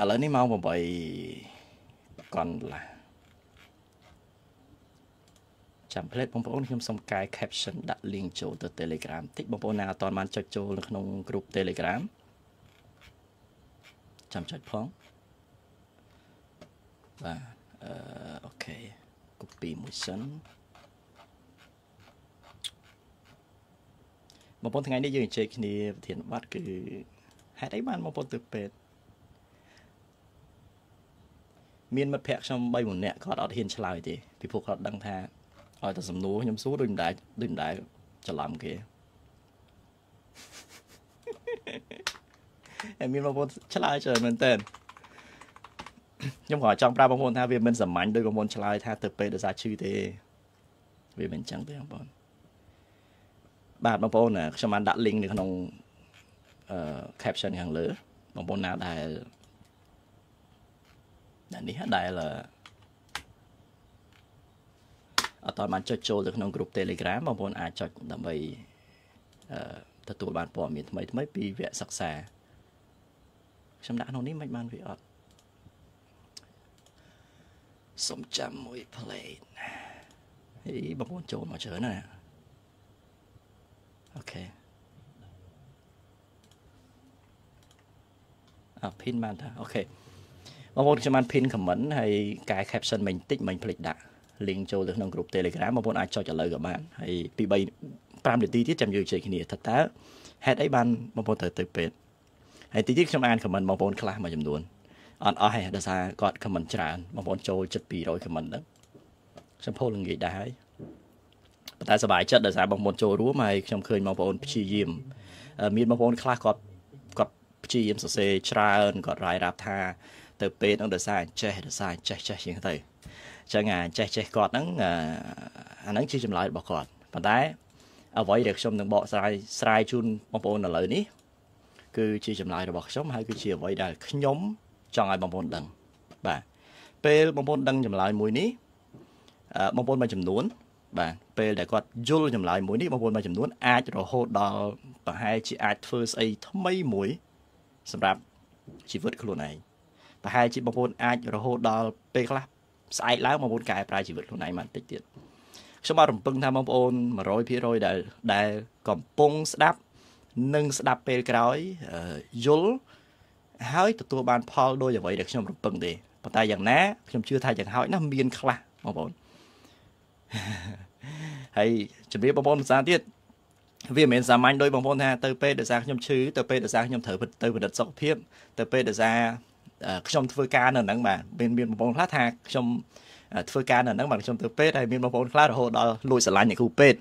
ឥឡូវនេះម៉ោង8កន្លះចាំផ្លេតបងប្អូនខ្ញុំសូមកែ caption ដាក់ link ចូលទៅ Telegram តិចបងប្អូនណាអត់ទាន់បានចុចចូលនៅក្នុង group Telegram ចាំចុចផងបាទអឺអូខេ copy មួយសិនបងប្អូនថ្ងៃនេះយើងជជែកគ្នា ប្រធានបတ်គឺហេតុអីបានបងប្អូនទៅពេទ្យមានមិត្តភក្តិខ្ញុំ3 4នាក់គាត់អត់ហ៊ានឆ្លើយទេពីព្រោះគាត់ដឹងថាឲ្យតែសំណួរខ្ញុំសួរដូចមិនដែរដូចមិនដែរច្រឡំគេហើយមានបងប្អូនឆ្លើយច្រើនមែនតើខ្ញុំក៏ចង់ប្រាប់បងប្អូនថាវាមិនសាមញ្ញដូចបងប្អូនឆ្លើយថា ទៅពេលដោយសារឈឺទេវាមិនចឹងទេបងប្អូនបាទបងប្អូនខ្ញុំបានដាក់ link នៅក្នុងអឺ caption ខាងលើបងប្អូនណាដែលនេះដែលអត់តបានចុចចូលទៅក្នុង group Telegram បងប្អូនអាចចុចដើម្បីទទួលបានព័ត៌មានថ្មីថ្មី ពីវគ្គសិក្សាខ្ញុំដាក់ក្នុងនេះមិនបានវាអត់សុំចាំមួយ plate ហីបងប្អូនចូលមកច្រើនណាស់អូខេអភិនបានតាអូខេបងប្អូនខ្ញុំបាន pin comment ហើយកែ caption មិញតិចមិញភ្លេចដាក់ link ចូលទៅក្នុង group Telegram បងប្អូនអាចចុចឥឡូវក៏បានហើយពី3 5នាទីទៀតចាំយើងជជែកគ្នា ថាតើហេតុអីបានបងប្អូនត្រូវទៅពេទ្យហើយទីទៀតខ្ញុំអាន comment បងប្អូនខ្លះមួយចំនួនអត់អស់ហេដោយសារគាត់ comment ច្រើនបងប្អូនចូលចិត្ត200 comment ហ្នឹងខ្ញុំពោលល្ងាចដែរហើយប៉ុន្តែសប្បាយចិត្តដោយសារបងប្អូនចូលរួមហើយខ្ញុំឃើញបងប្អូនព្យាយាមមានបងប្អូនខ្លះគាត់គាត់ព្យាយាមសរសេរច្រើនគាត់រាយរាប់ថាទៅពេទ្យហ្នឹងដោយសារចេះដោយសារចេះចេះជាងទៅអញ្ចឹងអាចេះចេះគាត់ហ្នឹងអាហ្នឹងជាចម្លើយរបស់គាត់ប៉ុន្តែអ្វីដែលខ្ញុំនឹងបកស្រាយស្រាយជូនបងប្អូនឥឡូវនេះ គឺជា ចម្លើយរបស់ខ្ញុំហើយគឺជាអ្វីដែលខ្ញុំចង់ឲ្យបងប្អូនដឹងបាទពេលបងប្អូនដឹងចម្លើយមួយនេះបងប្អូនមួយចំនួនបាទពេលដែលគាត់យល់ចម្លើយមួយនេះបងប្អូនមួយចំនួនអាចរហូតដល់ប្រហែលជាអាចធ្វើស្អីថ្មីមួយ សម្រាប់ជីវិតខ្លួនឯងប្រហែលជាបងប្អូនអាចរហូតដល់ពេលខ្លះស្អែកឡើងបងប្អូនកែប្រែជីវិតខ្លួនឯងបានតិចទៀតខ្ញុំបានរំពឹងថាបងប្អូន100%ដែលដែលកំពុងស្ដាប់និងស្ដាប់ពេលក្រោយយល់ហើយទទួលបានផលដោយអ្វីដែលខ្ញុំរំពឹងទេប៉ុន្តែយ៉ាងណាខ្ញុំជឿថាយ៉ាងហោចណាស់មានខ្លះបងប្អូនហើយជម្រាបបងប្អូនភាសាទៀតវាមិនមែនសាមញ្ញដោយបងប្អូនថាទៅពេទ្យដោយសារខ្ញុំឈឺទៅពេទ្យដោយសារខ្ញុំត្រូវទៅពិនិត្យសុខភាពទៅពេទ្យដោយសារខ្ញុំធ្វើការនៅហ្នឹងបាទមានមានបងប្អូនខ្លះថាខ្ញុំធ្វើការនៅហ្នឹងបាទខ្ញុំទៅពេទ្យហើយមានបងប្អូនខ្លះរហូតដល់លួចស្រឡាញ់អ្នកគ្រូពេទ្យ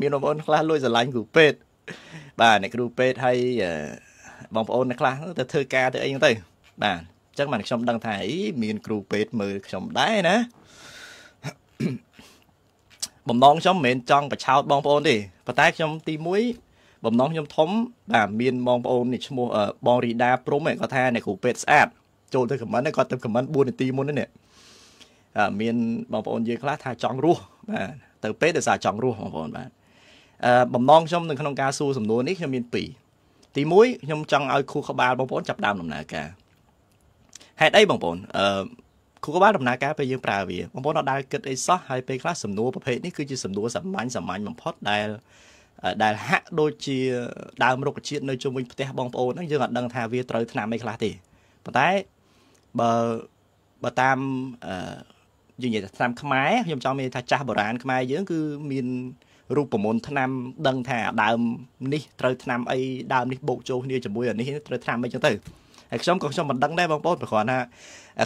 មានបងប្អូនខ្លះលួចស្រឡាញ់គ្រូពេទ្យបាទអ្នកគ្រូពេទ្យហើយបងប្អូនខ្លះទៅធ្វើការទៅអីហ្នឹងទៅបាទអញ្ចឹងបាទខ្ញុំដឹងថាអីមានគ្រូពេទ្យមើលខ្ញុំដែរណាបំណងខ្ញុំមិនមែនចង់ប្រឆោត បងប្អូនទេប៉ុន្តែខ្ញុំទី1បំណងខ្ញុំធំបាទមានបងប្អូននេះឈ្មោះបងរីដាព្រំគាត់ថាអ្នកគ្រូពេទ្យស្អាតចូលទៅខមមិនគាត់ទៅខមមិន4នាទីមុននេះមានបងប្អូនយើងខ្លះថាចង់រស់បាទទៅពេទ្យដោយសារចង់រស់បងប្អូនបាទបំណងខ្ញុំនៅក្នុងការសួរសំណួរនេះខ្ញុំមាន2ទី1ខ្ញុំចង់ឲ្យខួរក្បាលបងប្អូនចាប់ដើមដំណើរការហេតុអីបងប្អូនអឺគូក៏បានដំណើរការពេលយើងប្រើវាបងប្អូនអត់ដែលគិតអីសោះហើយពេលខ្លះសំណួរប្រភេទនេះគឺជាសំណួរសាមញ្ញសាមញ្ញបំផុតដែលដែលហាក់ដូចជាដើមរុក្ខជាតិនៅជុំវិញផ្ទះបងប្អូនហ្នឹងយើងអត់ដឹងថាវាត្រូវថ្នាំអីខ្លះទេប៉ុន្តែបើបើតាមអឺយើងនិយាយថាថ្នាំខ្មែរខ្ញុំចង់មានថាចាស់បុរាណខ្មែរយើងគឺមានរូបមន្តថ្នាំ ដឹងថាដើមនេះត្រូវថ្នាំអីដើមនេះបូកចូលគ្នាជាមួយអានេះត្រូវថ្នាំអីចឹងទៅហើយខ្ញុំក៏ខ្ញុំមិនដឹងដែរបងប្អូនប្រហែលថា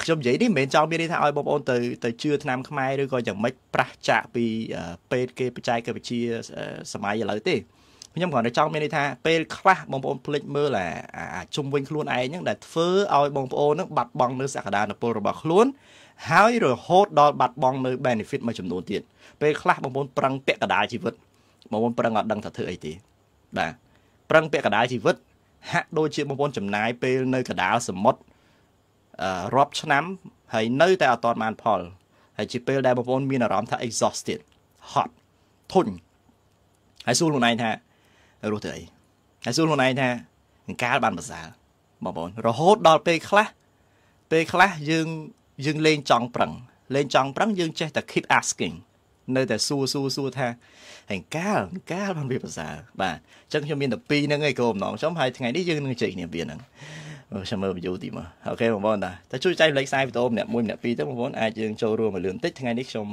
ខ្ញុំនិយាយនេះមិនមែនចង់មានន័យថាឲ្យបងប្អូនទៅទៅជឿឆ្នាំខ្មែរឬក៏យ៉ាងម៉េចប្រះចាក់ពីពេទ្យគេបច្ចេកវិទ្យាសម័យឥឡូវទេខ្ញុំគ្រាន់តែចង់មានន័យថាពេលខ្លះបងប្អូនភ្លេចមើលអាជុំវិញខ្លួនឯងហ្នឹងដែលធ្វើឲ្យបងប្អូនហ្នឹងបាត់បង់នៅសក្តានុពលរបស់ខ្លួន ហើយ រហូតដល់បាត់បង់នៅ benefit មួយចំនួនទៀតពេលខ្លះបងប្អូនប្រឹងពាក់កណ្ដាលជីវិតបងប្អូនប្រឹងអត់ដឹងថាធ្វើអីទេបាទប្រឹងពាក់កណ្ដាលជីវិតហាក់ដូចជាបងប្អូនចំណាយពេលនៅកដាលសមុទ្ររាប់ឆ្នាំហើយនៅតែអត់ទាន់បានផលហើយជាពេលដែលបងប្អូន មានអារម្មណ៍ថា exhausted hot ធុញហើយសួរខ្លួនឯងថារស់ទៅអីហើយសួរខ្លួនឯងថាអង្ការបានប្រសើរបងប្អូនរហូតដល់ពេលខ្លះពេលខ្លះយើងយើងលេងចង់ប្រឹងលេងចង់ប្រឹងយើងចេះតែ keep asking នៅតែស៊ូស៊ូស៊ូថាអង្កាលអង្កាលបានវាប្រសើរបាទអញ្ចឹងខ្ញុំមានតែ2ហ្នឹងឯងក្រុមម្ដងខ្ញុំហើយថ្ងៃនេះយើងនឹងជែកគ្នាវាហ្នឹងខ្ញុំមើលវីដេអូទីមកអូខេបងប្អូនតាតែជួយចែកលេខខ្សែវីដេអូម្នាក់មួយម្នាក់ពីរទៅបងប្អូនអាចយើងចូលរួមមកលឿនតិចថ្ងៃនេះខ្ញុំ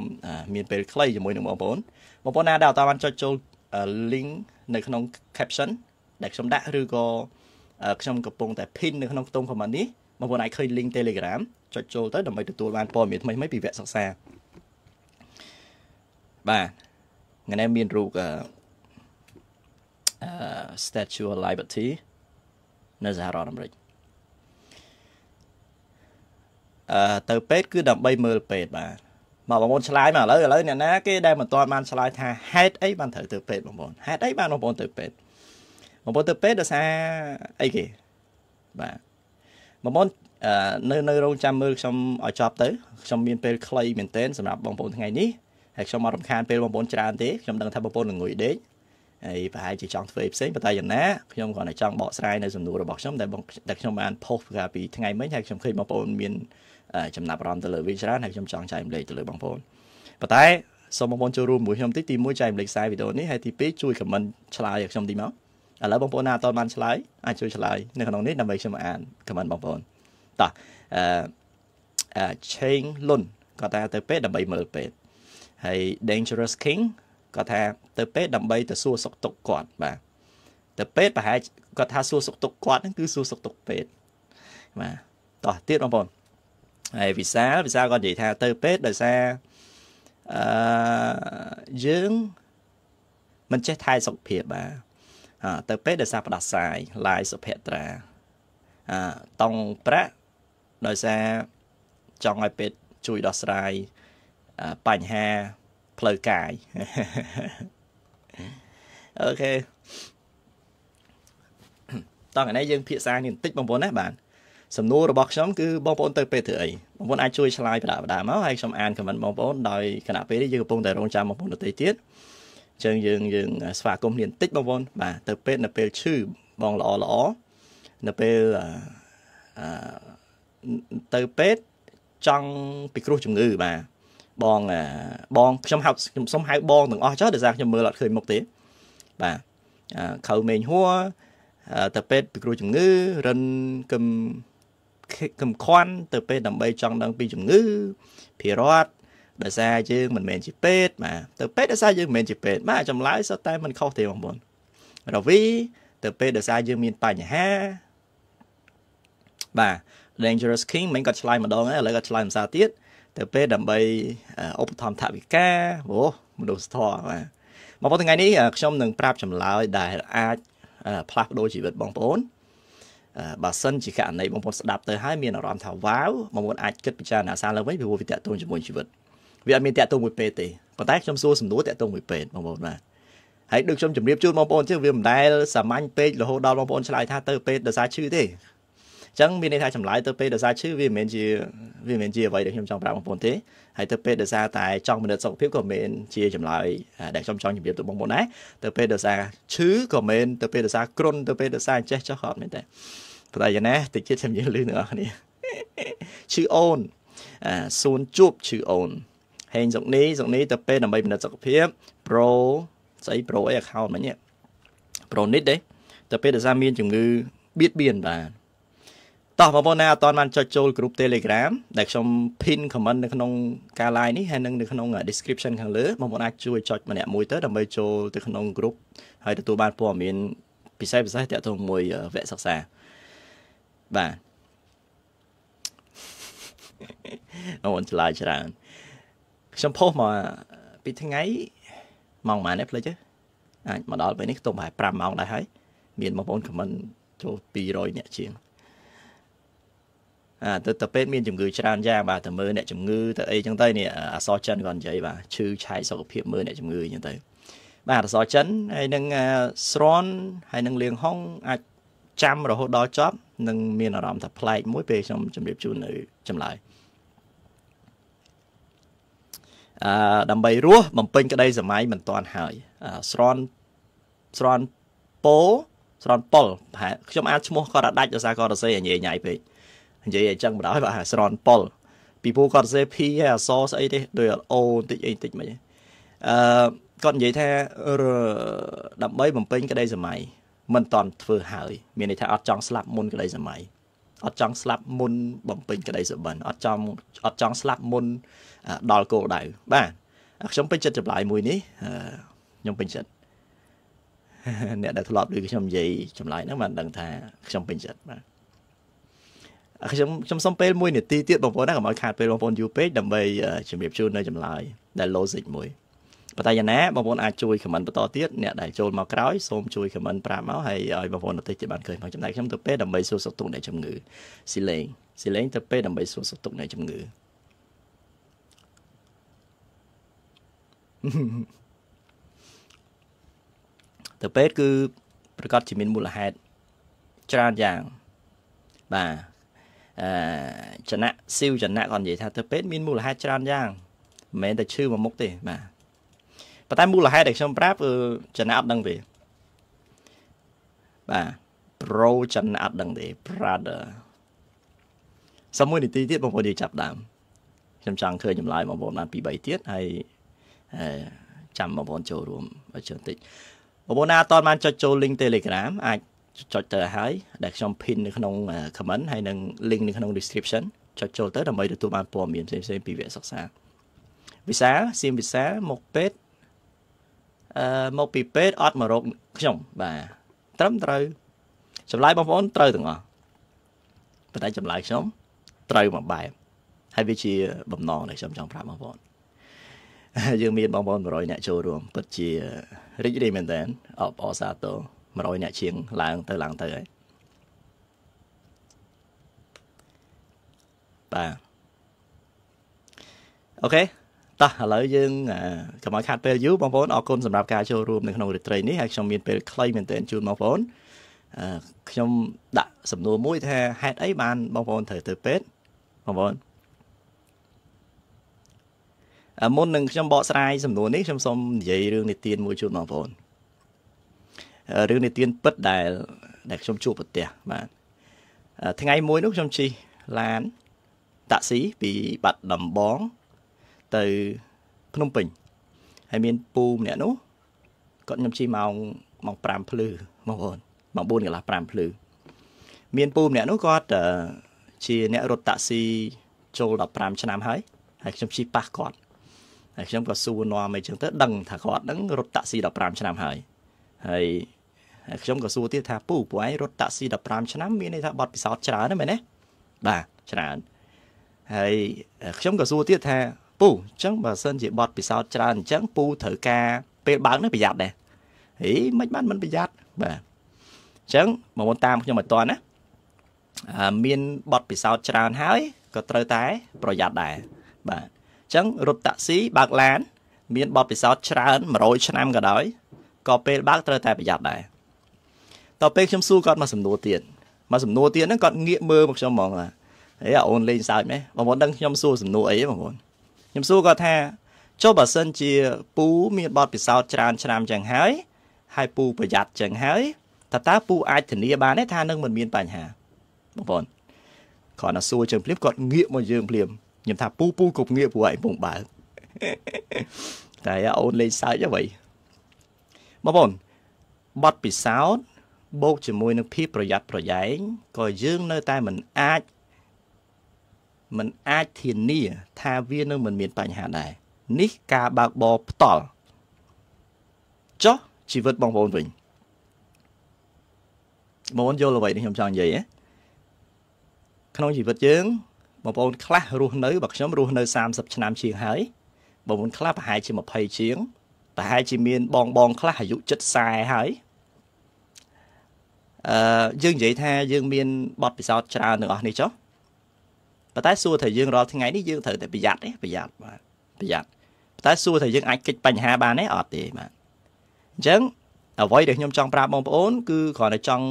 មានពេលខ្លីជាមួយនឹងបងប្អូនបងប្អូនណាដែលអត់បានចុចចូល link នៅក្នុង caption ដែលខ្ញុំដាក់ឬក៏ខ្ញុំកំពុងតែ pin នៅក្នុងខ្ទង់ comment នេះបងប្អូនអាចឃើញ link Telegram ចុចចូលទៅដើម្បីទទួលបានព័ត៌មានថ្មីៗពីវគ្គសិក្សាបាទថ្ងៃនេះមានរូបអឺ Statue of Liberty នៅសហរដ្ឋអាមេរិកអឺទៅពេទ្យគឺដើម្បីមើលពេទ្យបាទមកបងប្អូនឆ្លើយមកឥឡូវឥឡូវអ្នកណាគេដែលមិនទាន់បានឆ្លើយថាហេតុអីបានត្រូវទៅពេទ្យបងប្អូនហេតុអីបានបងប្អូនទៅពេទ្យបងប្អូនទៅពេទ្យដោយសារអីគេបាទបងប្អូននៅនៅរោងចាំមើលខ្ញុំឲ្យចប់ទៅខ្ញុំមានពេលខ្លីមែនទែនសម្រាប់បងប្អូនថ្ងៃនេះហើយខ្ញុំអត់រំខានពេលបងប្អូនច្រើនទេខ្ញុំដឹងថាបងប្អូនល្ងួយដេកហើយប្រហែលជាចង់ធ្វើអីផ្សេងប៉ុន្តែយ៉ាងណាខ្ញុំគ្រាន់តែចង់បកស្រាយនៅសំណួររបស់ខ្ញុំដែលបងដែលខ្ញុំបានផុសកាលពីថ្ងៃមិញហើយខ្ញុំឃើញបងប្អូនមានចំណាប់អារម្មណ៍ទៅលើវាច្រើនហើយខ្ញុំចង់ចែករំលែកទៅលើបងប្អូនប៉ុន្តែសូមបងប្អូនចូលរួមជាមួយខ្ញុំតិចទី1ចែករំលែកខ្សែវីដេអូនេះហើយទី2ជួយ comment ឆ្លើយឲ្យខ្ញុំតិចមកឥឡូវបងប្អូនណាអត់ទាន់បានឆ្លើយអាចជួយឆ្លើយនៅក្នុងនេះដើម្បីខ្ញុំអាន comment បងប្អូនតោះអឺឆេងលុនគាត់ថាទៅពេទ្យដើម្បីមើលពេទ្យហើយ Dangerous King គាត់ថាទៅពេទ្យដើម្បីទៅសួរសុខទុក្ខគាត់បាទទៅពេទ្យប្រហែលគាត់ថាសួរសុខទុក្ខគាត់ហ្នឹងគឺសួរសុខទុក្ខពេទ្យបាទតោះទៀតបងប្អូនហើយវិសាលវិសាលគាត់និយាយថាទៅពេទ្យដោយសារអឺយើងមិនចេះថែសុខភាពបាទទៅពេទ្យដោយសារផ្ដាសាយឡាយសុភត្រាអឺតង់ប្រាក់ដោយសារចង់ឲ្យពេទ្យជួយដោះស្រាយបញ្ហាផ្លូវកាយអូខេតោះថ្ងៃនេះយើងភាសានេះបន្តិចបងប្អូនណាបាទសំណួររបស់ខ្ញុំគឺបងប្អូនទៅពេលធ្វើអីបងប្អូនអាចជួយឆ្លើយបដាបដាមកហើយខ្ញុំអានខមមិនបងប្អូនដោយគណៈពេលនេះយើងកំពុងតែរងចាំបងប្អូនដទៃទៀតអញ្ចឹងយើងយើងស្វាគមន៍គ្នាបន្តិចបងប្អូនបាទទៅពេលនៅពេលឈឺបងល្អល្អនៅពេលអឺទៅពេទ្យចង់ពិគ្រោះជំងឺបាទបងបងខ្ញុំហៅខ្ញុំសុំហៅបងទាំងអស់ចុះដោយសារខ្ញុំមើលអត់ឃើញមុខទេបាទខៅមេងហួរទៅពេទ្យពីគ្រូជំងឺរិនកឹមកំខន់ទៅពេទ្យដើម្បីចង់ដឹងពីជំងឺភិរដ្ឋដោយសារយើងមិនមែនជាពេទ្យបាទទៅពេទ្យដោយសារយើងមិនមែនជាពេទ្យបាទចម្លើយសុទ្ធតែមិនខុសទេបងប្អូនរវី ទៅពេទ្យដោយសារយើងមានបញ្ហាបាទ Dangerous King មិញគាត់ឆ្លើយម្ដងហើយឥឡូវគាត់ឆ្លើយម្សាទៀតទៅពេលដើម្បីឧបត្ថម្ភថវិកាព្រោះមនុស្សធម៌បាទបងប្អូនថ្ងៃនេះខ្ញុំនឹងប្រាប់ចម្លើយដែលអាចផ្លាស់ប្ដូរជីវិតបងប្អូនបើសិនជាករណីបងប្អូនស្ដាប់ទៅហើយមានអារម្មណ៍ថាវ៉ាវបងប្អូនអាចគិតពិចារណាសារឡើងវិញពីព្រោះវាតាក់ទងជាមួយជីវិតវាអត់មានតាក់ទងមួយពេលទេប៉ុន្តែខ្ញុំសួរសំណួរតាក់ទងមួយពេលបងប្អូនបាទហើយដូចខ្ញុំជម្រាបជូនបងប្អូនចឹងវាមិនដែលសាមញ្ញពេករហូតដល់បងប្អូនឆ្លើយថាទៅពេទ្យដោយសារឈឺទេអញ្ចឹងមានន័យថាចម្លើយទៅពេលដោយសារឈឺវាមិនមែនជាវាមិនមែនជាអ្វីដែលខ្ញុំចង់ប្រាប់បងប្អូនទេហើយទៅពេលដោយសារតែចង់មនុស្សសុខភាពក៏មិនមែនជាចម្លើយដែលខ្ញុំចង់ជម្រាបទៅបងប្អូនដែរទៅពេលដោយសារឈឺក៏មិនមែនទៅពេលដោយសារគ្រុនទៅពេលដោយសារចេះចោះក៏អត់មែនទេប៉ុន្តែយ៉ាងណាតិចទៀតខ្ញុំនិយាយលឺអ្នកនរគ្នាឈឺអូនអាសួនជួបឈឺអូនហេងសុកនេះសុកនេះទៅពេលដើម្បីពិនិត្យសុខភាព Pro ស្អី Pro អី account មិញ Pro នេះទេទៅពេលដោយសារមានជំងឺបៀតបៀនបាទតោះបងប្អូនណាអត់ទាន់បានចុចចូល group Telegram ដែលខ្ញុំ pin comment នៅក្នុងការ live នេះហើយនិងនៅក្នុង description ខាងលើបងប្អូនអាចជួយចុចម្នាក់មួយទៅដើម្បីចូលទៅក្នុង group ហើយទទួលបានព័ត៌មានពិសេសពិសេសទាក់ទងមួយវគ្គសិក្សាបាទអូនឆ្លើយច្រើនខ្ញុំផុសមកពីថ្ងៃម៉ោងប៉ុន្មានទេភ្លេចទេអាចមកដល់ពេលនេះខ្ទង់ប្រហែល5ម៉ោងដែរហើយមានបងប្អូន comment ចូល200អ្នកជាងទៅទៅពេទ្យមានជំងឺច្រើនយ៉ាងបាទទៅមើលអ្នកជំងឺទៅអីចឹងទៅនេះអសរចិនគាត់និយាយបាទឈឺឆាយសុខភាពមើលអ្នកជំងឺចឹងទៅបាទអសរចិនហើយនឹងស្រន់ហើយនឹងលៀងហុងអាចចាំរហូតដល់ចប់នឹងមានអារម្មណ៍ថាប្លែក មួយ ពេលខ្ញុំជម្រាបជូននៅចម្លើយអឺដើម្បីរស់បំពេញ ក្តី សម័យមិនតាន់ហើយស្រន់ស្រន់ពោស្រន់ពលប្រហែលខ្ញុំអាចឈ្មោះគាត់ដាច់ដោយសារគាត់រសេរញ៉េញ៉ៃពេកនិយាយអញ្ចឹងបណ្ដោយបាទស្រន់ប៉ុលពីព្រោះគាត់សេ P ហើយអសស្អីទេដោយអូបន្តិចអីបន្តិចមិនអឺគាត់និយាយថាដើម្បីបំពេញក្តី សម័យមិនតន់ធ្វើហើយមានន័យថាអត់ចង់ស្លាប់មុនក្តី សម័យអត់ចង់ស្លាប់មុនបំពេញក្តីសុបិនអត់ចង់អត់ចង់ស្លាប់មុនដល់គោលដៅបាទខ្ញុំពេញចិត្តចម្លើយមួយនេះខ្ញុំពេញចិត្តអ្នកដែលធ្លាប់ឮខ្ញុំនិយាយចម្លើយហ្នឹងបានដឹងថាខ្ញុំពេញចិត្តបាទខ្ញុំខ្ញុំសុំពេល1នាទីទៀតបងប្អូនណាកុំឲ្យខាតពេលបងប្អូនយូរពេកដើម្បីជំរាបជូននៅចម្លើយដែល logic មួយប៉ុន្តែយ៉ាងណាបងប្អូនអាចជួយ comment បន្តទៀតអ្នកដែលចូលមកក្រោយសូមជួយ comment ប្រាប់មកហើយឲ្យបងប្អូនទៅទៀតបានឃើញផងចំណែកខ្ញុំទៅពេលដើម្បីសួរសុខទុក្ខអ្នកជំងឺស៊ីលេងស៊ីលេងទៅពេលដើម្បីសួរសុខទុក្ខអ្នកជំងឺទៅពេលគឺប្រកាសជាមានមូលហេតុច្រើនយ៉ាងបាទអឺចណៈស៊ីវចណៈគាត់និយាយថាទៅពេទ្យមានមូលហេតុច្រើនយ៉ាងមិនមែនតែឈឺមួយមុខទេបាទប៉ុន្តែមូលហេតុដែលខ្ញុំប្រាប់គឺចណៈអត់ដឹងទេបាទ pro ចណៈអត់ដឹងទេ brother សមមួយនីតិទៀតបងប្អូននិយាយចាប់ដើមខ្ញុំចង់ឃើញចម្លើយបងប្អូនបាន2 3ទៀតហើយចាំបងប្អូនចូលរួមបើជឿបន្តិចបងប្អូនណាអត់បានចុចចូល link Telegram អាចចុចទៅហើយដែលខ្ញុំ pin នៅក្នុង comment ហើយនឹង link នៅក្នុង description ចុចចូលទៅដើម្បីទទួលបានព័ត៌មានផ្សេងៗពីវគ្គសិក្សាវិសាសៀមវិសាមកពេទ្យអឺមកពីពេទ្យអត់មករកខ្ញុំបាទត្រឹមត្រូវចម្លើយបងប្អូនត្រូវទាំងអស់ប៉ុន្តែចម្លើយខ្ញុំត្រូវមួយបែបហើយវាជា បំណងដែលខ្ញុំចង់ប្រាប់បងប្អូនយើងមានបងប្អូន100អ្នកចូលរួមពិតជារីករាយមែនតើអបអរសាទរ100អ្នកជាងឡើងទៅឡើងទៅហើយបាទអូខេតោះឥឡូវយើងកុំឲ្យខាត់ពេលយូរបងប្អូនអរគុណសម្រាប់ការចូលរួមនៅក្នុងរាត្រីនេះហើយខ្ញុំមានពេលខ្លីមែនទែនជូនបងប្អូនខ្ញុំដាក់សំណួរមួយថាហេតុអីបាន បងប្អូនត្រូវទៅពេទ្យបងប្អូនមុននឹងខ្ញុំបកស្រាយសំណួរនេះខ្ញុំសូមនិយាយរឿងនីតិមួយជូនបងប្អូនរឿងនិទាន ពិតដែលដែលខ្ញុំជួបប្រទេសបាទថ្ងៃមួយនោះខ្ញុំជិះឡានតាក់ស៊ីពីបាត់ដំបង ទៅភ្នំពេញហើយមានពូម្នាក់នោះគាត់ខ្ញុំជិះម៉ោងម៉ោង5ភ្លឺបងប្អូនម៉ោង4កន្លះ5ភ្លឺមានពូម្នាក់នោះគាត់ជាអ្នករត់តាក់ស៊ីចូល15ឆ្នាំហើយហើយខ្ញុំជិះប៉ះគាត់ហើយខ្ញុំក៏សួរនាំអីចឹងទៅ ដឹងថាគាត់ហ្នឹងរត់តាក់ស៊ី15ឆ្នាំហើយហើយខ្ញុំក៏សួរទៀតថាពូពួកឯងរត់តាក់ស៊ី15ឆ្នាំមានន័យថាបត់ពិសោធន៍ច្រើនណាស់មែនទេបាទច្រើនហើយខ្ញុំក៏សួរទៀតថាពូអញ្ចឹងបើសិនជាបត់ពិសោធន៍ច្រើនអញ្ចឹងពូត្រូវការពេលបើកនេះប្រយ័ត្នដែរហីមិនបានមិនប្រយ័ត្នបាទអញ្ចឹងមកមុនតាម ខ្ញុំអត់តណាមានបត់ពិសោធន៍ច្រើនហើយក៏ត្រូវតែប្រយ័ត្នដែរបាទអញ្ចឹងរត់តាក់ស៊ីបើកឡាន មានបត់ពិសោធន៍ច្រើន100ឆ្នាំក៏ដោយក៏ពេលបើកត្រូវតែប្រយ័ត្នដែរដល់ពេលខ្ញុំសួរគាត់មកសំណួរទៀតមកសំណួរទៀតហ្នឹងគាត់ងាកមើលមកខ្ញុំហ្មងថាអេអូនលេងសើចមែនបងប្អូនដឹងខ្ញុំសួរសំណួរអីទេបងប្អូនខ្ញុំសួរគាត់ថាចុះបើសិនជាពូមានបទពិសោធន៍ច្រើនឆ្នាំចឹងហើយហើយពូប្រយ័ត្នចឹងហើយតើតើពូអាចធានាបានទេថានឹងមិនមានបញ្ហាបងប្អូនគាត់ណាសួរជើងភ្លាមគាត់ងាកមកយើងភ្លាមខ្ញុំថាពូពូគប់ងាកព្រោះឯងពងបើតែអូនលេងសើចអ្វីបងប្អូនបទពិសោធន៍បូកជាមួយនឹងភាពប្រយ័ត្នប្រយែងក៏យើងនៅតែមិនអាចមិនអាចធានា ថាវានឹងមិនមាន បញ្ហាដែរនេះការបើកបរផ្ដាល់ចុះជីវិតបងប្អូនវិញបងប្អូនយល់អ្វីនេះខ្ញុំចង់និយាយហ៎ក្នុងជីវិតយើង បងប្អូនខ្លះរស់នៅបើខ្ញុំរស់នៅ30ឆ្នាំជាងហើយបងប្អូនខ្លះប្រហែលជា20ជាងប្រហែលជាមាន បងបង ខ្លះអាយុ70 40ហើយអឺយើងនិយាយថាយើងមានបទពិសោធន៍ច្រើនទាំងអស់នេះចុះប៉ុន្តែសួរថាយើងរាល់ថ្ងៃនេះយើងត្រូវតែប្រយ័ត្នទេប្រយ័ត្នបាទប្រយ័ត្នប៉ុន្តែសួរថាយើងអាចគេចបញ្ហាបានទេអត់ទេបាទអញ្ចឹងអ្វីដែលខ្ញុំចង់ប្រាប់បងប្អូន គឺគ្រាន់តែចង់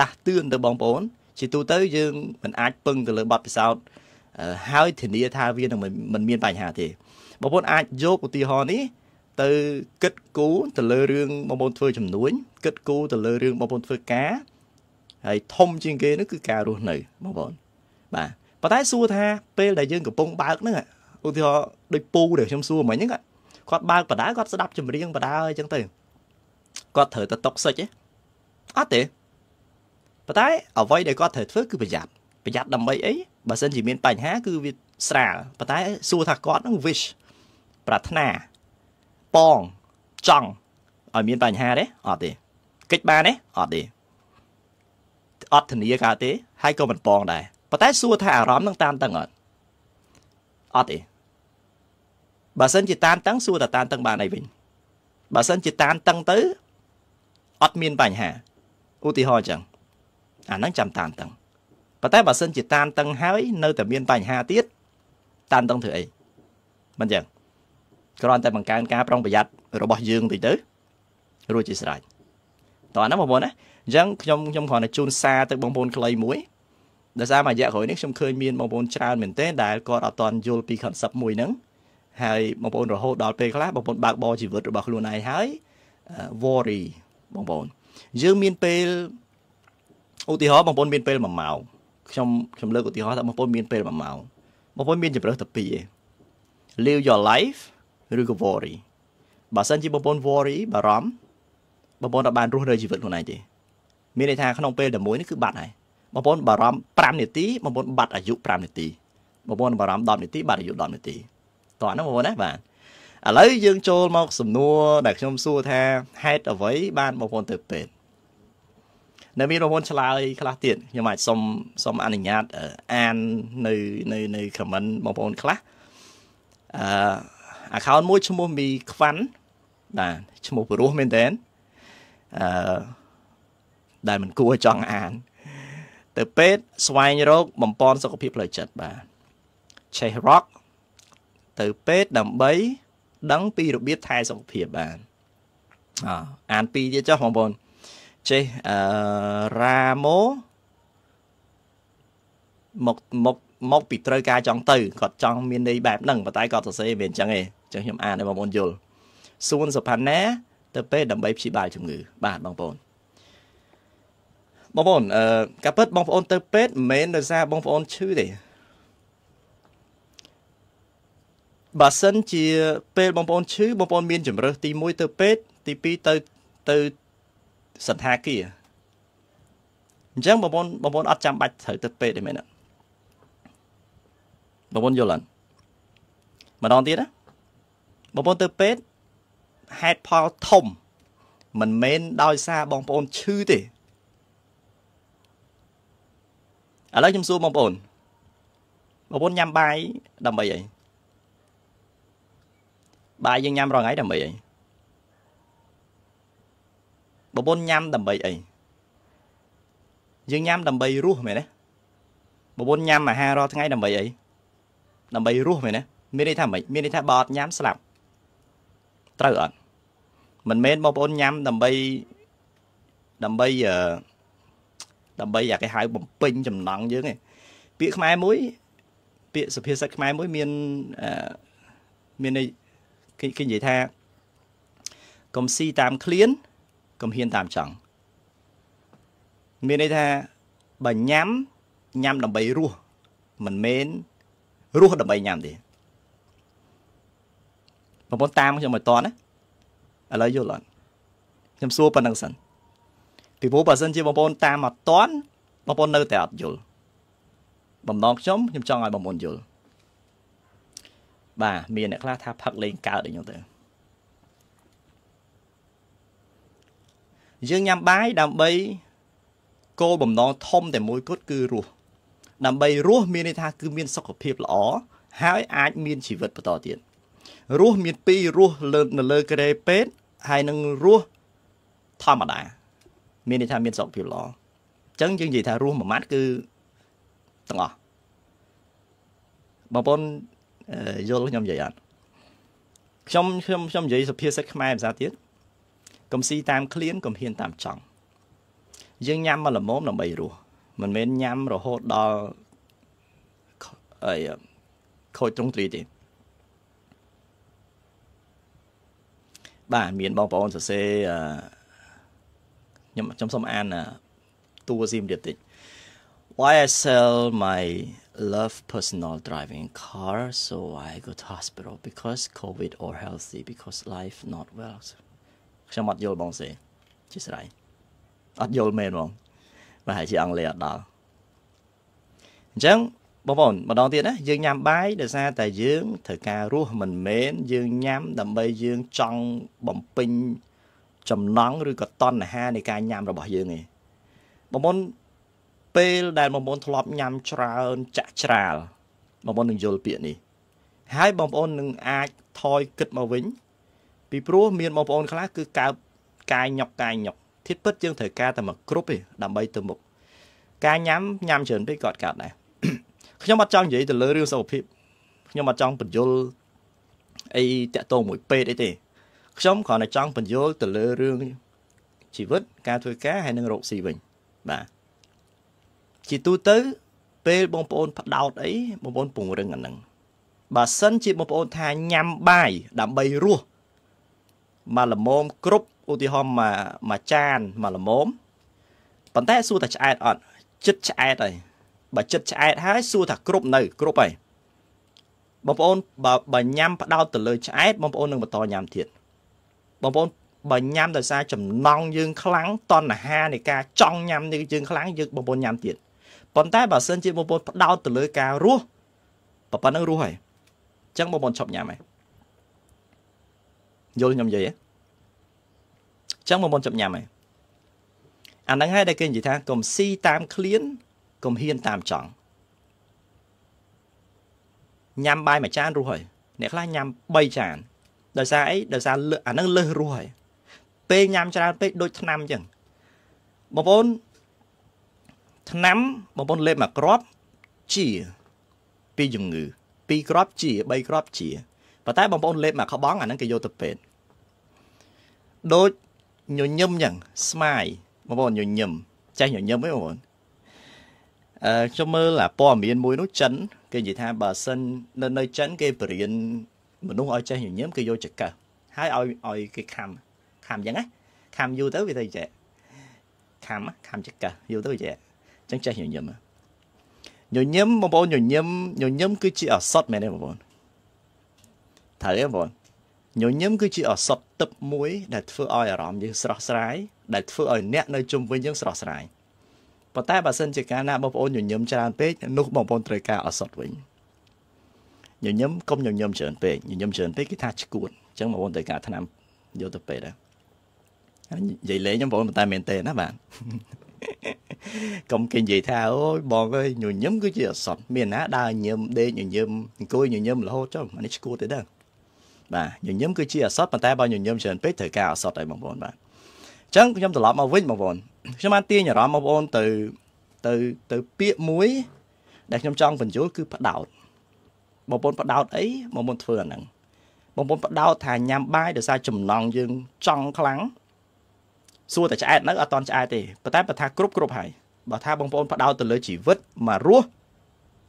ដាស់តឿនទៅបងប្អូន ជាទូទៅយើងមិនអាចពឹងទៅលើបទពិសោធន៍ហើយធានាថាវានឹងមិនមានបញ្ហាទេបងប្អូនអាចយកឧទាហរណ៍នេះទៅគិតគូរទៅលើរឿងបងប្អូនធ្វើចំនួនគិតគូរទៅលើរឿងបងប្អូនធ្វើការហើយធំ ជាងគេនោះគឺការរស់នៅបងប្អូនបាទប៉ុន្តែសួរថា ពេលដែលយើងកំពុងបើកហ្នឹងឧទាហរណ៍ដូចពូដែលខ្ញុំសួរមិញហ្នឹងគាត់បើកបដាគាត់ស្ដាប់ចម្រៀងបដាអញ្ចឹងទៅគាត់ត្រូវតែតុកសិចហ៎អត់ទេប៉ុន្តែអ្វីដែលគាត់ត្រូវធ្វើគឺប្រយ័ត្នប្រយ័ត្នដើម្បីអីបើសិនជាមានបញ្ហា គឺវាស្រាលប៉ុន្តែសួរថាគាត់នឹង wish ប្រាថ្នាប៉ងចង់ឲ្យមានបញ្ហាទេអត់ទេកិច្ចបានទេអត់ទេអត់ធានាកើតទេហើយក៏មិនប៉ងដែរប៉ុន្តែសួរថាអារម្មណ៍នឹងតានតឹងអត់អត់ទេបើសិនជាតានតឹងសួរថាតានតឹងបានអីវិញបើសិនជាតានតឹងទៅអត់មានបញ្ហាឧទាហរណ៍ចឹងអាហ្នឹងចាំតានតឹងប៉ុន្តែបើសិនជាតានតឹងហើយ នៅតែមានបញ្ហាទៀតតានតឹងធ្វើអីមិនចឹងគ្រាន់តែបង្កើនការប្រុងប្រយ័ត្នរបស់យើងតិចទៅរួចជាស្រេចតោះណាបងប្អូនណាអញ្ចឹងខ្ញុំខ្ញុំគ្រាន់តែជូនសារទៅបងប្អូនខ្លីមួយដោយសារមួយរយៈក្រោយនេះខ្ញុំឃើញមានបងប្អូនច្រើនមែនទេដែលគាត់អត់ទាន់យល់ពី concept មួយហ្នឹងហើយបងប្អូនរហូតដល់ពេលខ្លះបងប្អូនបើកបរជីវិតរបស់ខ្លួនឯងហើយ worry បងប្អូនយើងមានពេលឧទាហរណ៍បងប្អូនមានពេល1ម៉ោងខ្ញុំខ្ញុំលើកឧទាហរណ៍ថាបងប្អូនមានពេល1ម៉ោងបងប្អូនមានជម្រើសតែ2ឯង live your life ឬក៏ worry បើសិនជាបងប្អូន worry បារម្ភបងប្អូនអាចបានរស់រើជីវិតខ្លួនឯងទេមានន័យថាក្នុងពេលតែមួយនេះគឺបាត់ហើយបងប្អូនបារម្ភ5នាទីបងប្អូនបាត់អាយុ5នាទីបងប្អូនបារម្ភ10នាទី បាត់អាយុ10នាទីតោះហ្នឹងបងប្អូនណាបាទឥឡូវយើងចូលមក សំណួរដែលខ្ញុំសួរថាហេតុអ្វីបានបងប្អូនទៅពេទ្យនៅមានបងប្អូនឆ្លើយខ្លះទៀតខ្ញុំអាចសុំសុំអនុញ្ញាតអាននៅនៅនៅ comment បងប្អូនខ្លះអឺ account មួយឈ្មោះមីខ្វាន់បាទឈ្មោះព្រោះមែនតើអឺដែលមិនគួរចង់អាន ទៅពេទ្យស្វែងរកបំពន់សុខភាពផ្លូវចិត្តបាទឆេះរ៉ុកទៅពេទ្យដើម្បី ដឹងពីរបៀបថែសុខភាពបានអអានពីទៀតចុះបងប្អូនចេះអឺរ៉ាម៉ូមកមកមកពីត្រូវការចង់ទៅគាត់ចង់មានន័យបែបហ្នឹងប៉ុន្តែគាត់សរសេរវាអញ្ចឹងឯងចឹងខ្ញុំអានឲ្យបងប្អូនយល់សួនសុផាណាទៅពេទ្យដើម្បីព្យាបាលជំងឺបាទបងប្អូនបងប្អូនអឺកាពិតបងប្អូនទៅពេទ្យមិនមែនដោយសារបងប្អូនឈឺទេបើសិនជា ពេល បងប្អូនឈឺបងប្អូនមានជំរើសទី1ទៅពេទ្យទី2ទៅទៅសន្តាគារអញ្ចឹងបងប្អូនបងប្អូនអត់ចាំបាច់ត្រូវទៅពេទ្យទេមែនទេបងប្អូនយល់អត់ម្ដងទៀតណាបងប្អូនទៅពេទ្យហេតុផលធំមិនមែនដោយសារបងប្អូនឈឺទេឥឡូវខ្ញុំសួរបងប្អូនបងប្អូនញ៉ាំបាយដើម្បីអីបាយយើងញ៉ាំរាល់ថ្ងៃដើម្បីអីបងប្អូនញ៉ាំដើម្បីអីយើងញ៉ាំដើម្បីរស់មែនទេបងប្អូនញ៉ាំអាហាររាល់ថ្ងៃដើម្បីអីដើម្បីរស់មែនទេមានន័យថាម៉េចមានន័យថាបើអត់ញ៉ាំស្លាប់ត្រូវអត់មិនមែនបងប្អូនញ៉ាំដើម្បីដើម្បីដើម្បីអាគេហៅបំពេញចំណង់យើងឯងពាក្យខ្មែរមួយ ពាក្យសុភាសិតខ្មែរមួយមានមានគេគេនិយាយថាកុំស៊ីតាមឃ្លានកុំហ៊ានតាមចង់មានន័យថាបើញ៉ាំញ៉ាំដើម្បីរសមិនមែនរសដើម្បីញ៉ាំទេប្រពន្ធតាមខ្ញុំមិនតន់ណាឥឡូវយល់អត់ខ្ញុំសួរប៉ុណ្្នឹងសិនពីព្រោះបើសិនជាបងប្អូនតាមអត់តន់បងប្អូននៅតែអត់យល់បំណងខ្ញុំខ្ញុំចង់ឲ្យបងប្អូនយល់បាទមានអ្នកខ្លះថាផឹកលេងកើតអីហ្នឹងទៅយើងញ៉ាំបាយដើម្បីគោលបំណងធំតែមួយគត់គឺរស់ដើម្បីរស់មានន័យថា គឺមានសុខភាពល្អហើយអាចមានជីវិតបន្តទៀតរសមានពីររសលើនៅលើក្រេពេត ហើយនឹងរសធម្មតាមានន័យថាមានសុខភាពល្អអញ្ចឹងយើងនិយាយថារសមួយម៉ាត់គឺទាំងអស់បងប្អូនយល់ខ្ញុំនិយាយអត់ខ្ញុំខ្ញុំខ្ញុំនិយាយសុភាសិតខ្មែរភាសាទៀតកុំស៊ីតាមឃ្លានកុំហ៊ានតាមចង់យើងញ៉ាំមកល្មមដើម្បីរសមិនមែនញ៉ាំរហូតដល់អីខូចទ្រង់ទ្រីទេបាទមានបងប្អូនសរសេរខ្ញុំខ្ញុំសូមអានតួស៊ីមទៀតតិច Why I sell my love personal driving car so I go to hospital because covid or healthy because life not well ខ្ញុំអត់យល់បងសេជាស្រ័យអត់យល់មែនហ្មងបាទហើយជាអង់គ្លេសអត់ដល់អញ្ចឹងបងប្អូនម្ដងទៀតណាយើងញ៉ាំបាយដោយសារតែយើងត្រូវការរស់មិនមែនយើងញ៉ាំដើម្បីយើងចង់បំពេញចំណង់ឬក៏តណ្ហានៃការញ៉ាំរបស់យើងទេបងប្អូនពេលដែលបងប្អូនធ្លាប់ញ៉ាំច្រើនចាក់ច្រាលបងប្អូននឹងយល់ពាក្យនេះហើយបងប្អូននឹងអាចថយគិតមកវិញ ពីព្រោះមានបងប្អូនខ្លះគឺកើបកាយញុកកាយញុកធៀបពិតយើងត្រូវការតែមួយគ្រប់ទេដើម្បីទៅមុខការញ៉ាំញ៉ាំច្រើនពេកក៏អត់កើតដែរខ្ញុំអត់ចង់និយាយទៅលើរឿងសុខភាពខ្ញុំអត់ចង់បញ្យលអីតាក់ទងមួយពេទ្យអីទេ ខ្ញុំគ្រាន់តែចង់បញ្យលទៅលើរឿងជីវិតការធ្វើការហើយនឹងរោគស៊ីវិញបាទជាទូទៅ ពេលបងប្អូន ផ្ដោតអីបងប្អូនពង្រឹងអានឹងបើសិនជាបងប្អូនថាញ៉ាំបាយដើម្បីរស់មកល្មមគ្រប់ឧទាហរណ៍មកមកចានមកល្មមប៉ុន្តែសួរតែឆ្អែតអត់ចិត្តឆ្អែតហើយបើចិត្តឆ្អែតហើយសួរថាគ្រប់នៅគ្រប់ហើយបងប្អូនបើបើញ៉ាំផ្ដោតទៅលើឆ្អែតបងប្អូននឹងបន្តញ៉ាំទៀតបងប្អូនបើញ៉ាំដោយសារចំណង់យើងខ្លាំងតណ្ហានៃការចង់ញ៉ាំនេះយើងខ្លាំងយើងបងប្អូនញ៉ាំទៀតប៉ុន្តែបើសិនជាបងប្អូនផ្ដោតទៅលើការរសប៉ុណ្ណឹងរសហើយអញ្ចឹងបងប្អូនឈប់ញ៉ាំហើយយល់ខ្ញុំនិយាយហ៎អញ្ចឹងបងប្អូនឈប់ញ៉ាំហើយអាហ្នឹងហើយដែលគេនិយាយថាកុំស៊ីតាមឃ្លានកុំហ៊ានតាមចង់ញ៉ាំបាយមួយចានរស់ហើយអ្នកខ្លះញ៉ាំ3ចានដោយសារអីដោយសារលើអានឹងលើសរស់ហើយពេលញ៉ាំច្រើនពេកដូចថ្នាំអញ្ចឹងបងប្អូនថ្នាំបងប្អូនលេបមួយគ្រាប់ជាពីជំងឺ2គ្រាប់ជា3គ្រាប់ជាប៉ុន្តែបងប្អូនលេបមួយក្បងអានឹងគេយកទៅពេទ្យដូចញញឹមអញ្ចឹងស្មាយបងប្អូនញញឹមចេះញញឹមទេបងប្អូនអឺខ្ញុំមើលអាព័ត៌មានមួយនោះចិន គេនិយាយថាបើសិននៅនៅចិន គេបរៀនមនុស្សឲ្យចេះញញឹមគេយកចកឹះហើយឲ្យឲ្យគេខំខំអញ្ចឹងណាខំយូរទៅវាទៅចេះខំខំចកឹះយូរទៅចេះអញ្ចឹងចេះញញឹមញញឹមបងប្អូនញញឹមញញឹមគឺជា អសត់មែនទេបងប្អូនត្រូវទេបងប្អូនញញឹមគឺជា អសត់ទឹកមួយដែលធ្វើឲ្យអារម្មណ៍យើងស្រស់ស្រាយដែលធ្វើឲ្យអ្នកនៅជុំវិញយើងស្រស់ស្រាយប៉ុន្តែបើសិនជាកាលណាបងប្អូនញញឹមច្រើនពេកនោះបងប្អូនត្រូវការអសត់វិញញញឹមកុំញញឹមច្រើនពេកញញឹមច្រើនពេកគឺថាឈួនអញ្ចឹងបងប្អូនត្រូវការថ្នាំយកទៅពេទ្យហើយនិយាយលេងបងប្អូនប៉ុន្តែមែនទេណាបាទកុំគេនិយាយថាអូយបងអើយញញឹមគឺជាអសត់មានណាដើរញញឹមដេកញញឹមអង្គុយញញឹមរហូតចុះអានេះឈួនទេដែរបាទញញឹមគឺជាអសត់ប៉ុន្តែបើញញឹមច្រើនពេកត្រូវការអសត់ហើយបងប្អូនបាទអញ្ចឹងខ្ញុំត្រឡប់មកវិញបងប្អូនខ្ញុំបានទាញអារម្មណ៍បងប្អូនទៅទៅទៅពាក្យមួយ ដែលខ្ញុំចង់បញ្យល់គឺផ្ដោតបងប្អូនផ្ដោតអីបងប្អូនធ្វើអាហ្នឹងបងប្អូនផ្ដោតថាញ៉ាំបាយដោយសារចំណងយើងចង់ខ្លាំងសួរតែឆ្អែតនៅអត់តន់ឆ្អែតទេប៉ុន្តែបើថាគ្រប់គ្រប់ហើយបើថា បងប្អូនផ្ដោតទៅលើជីវិតមករស់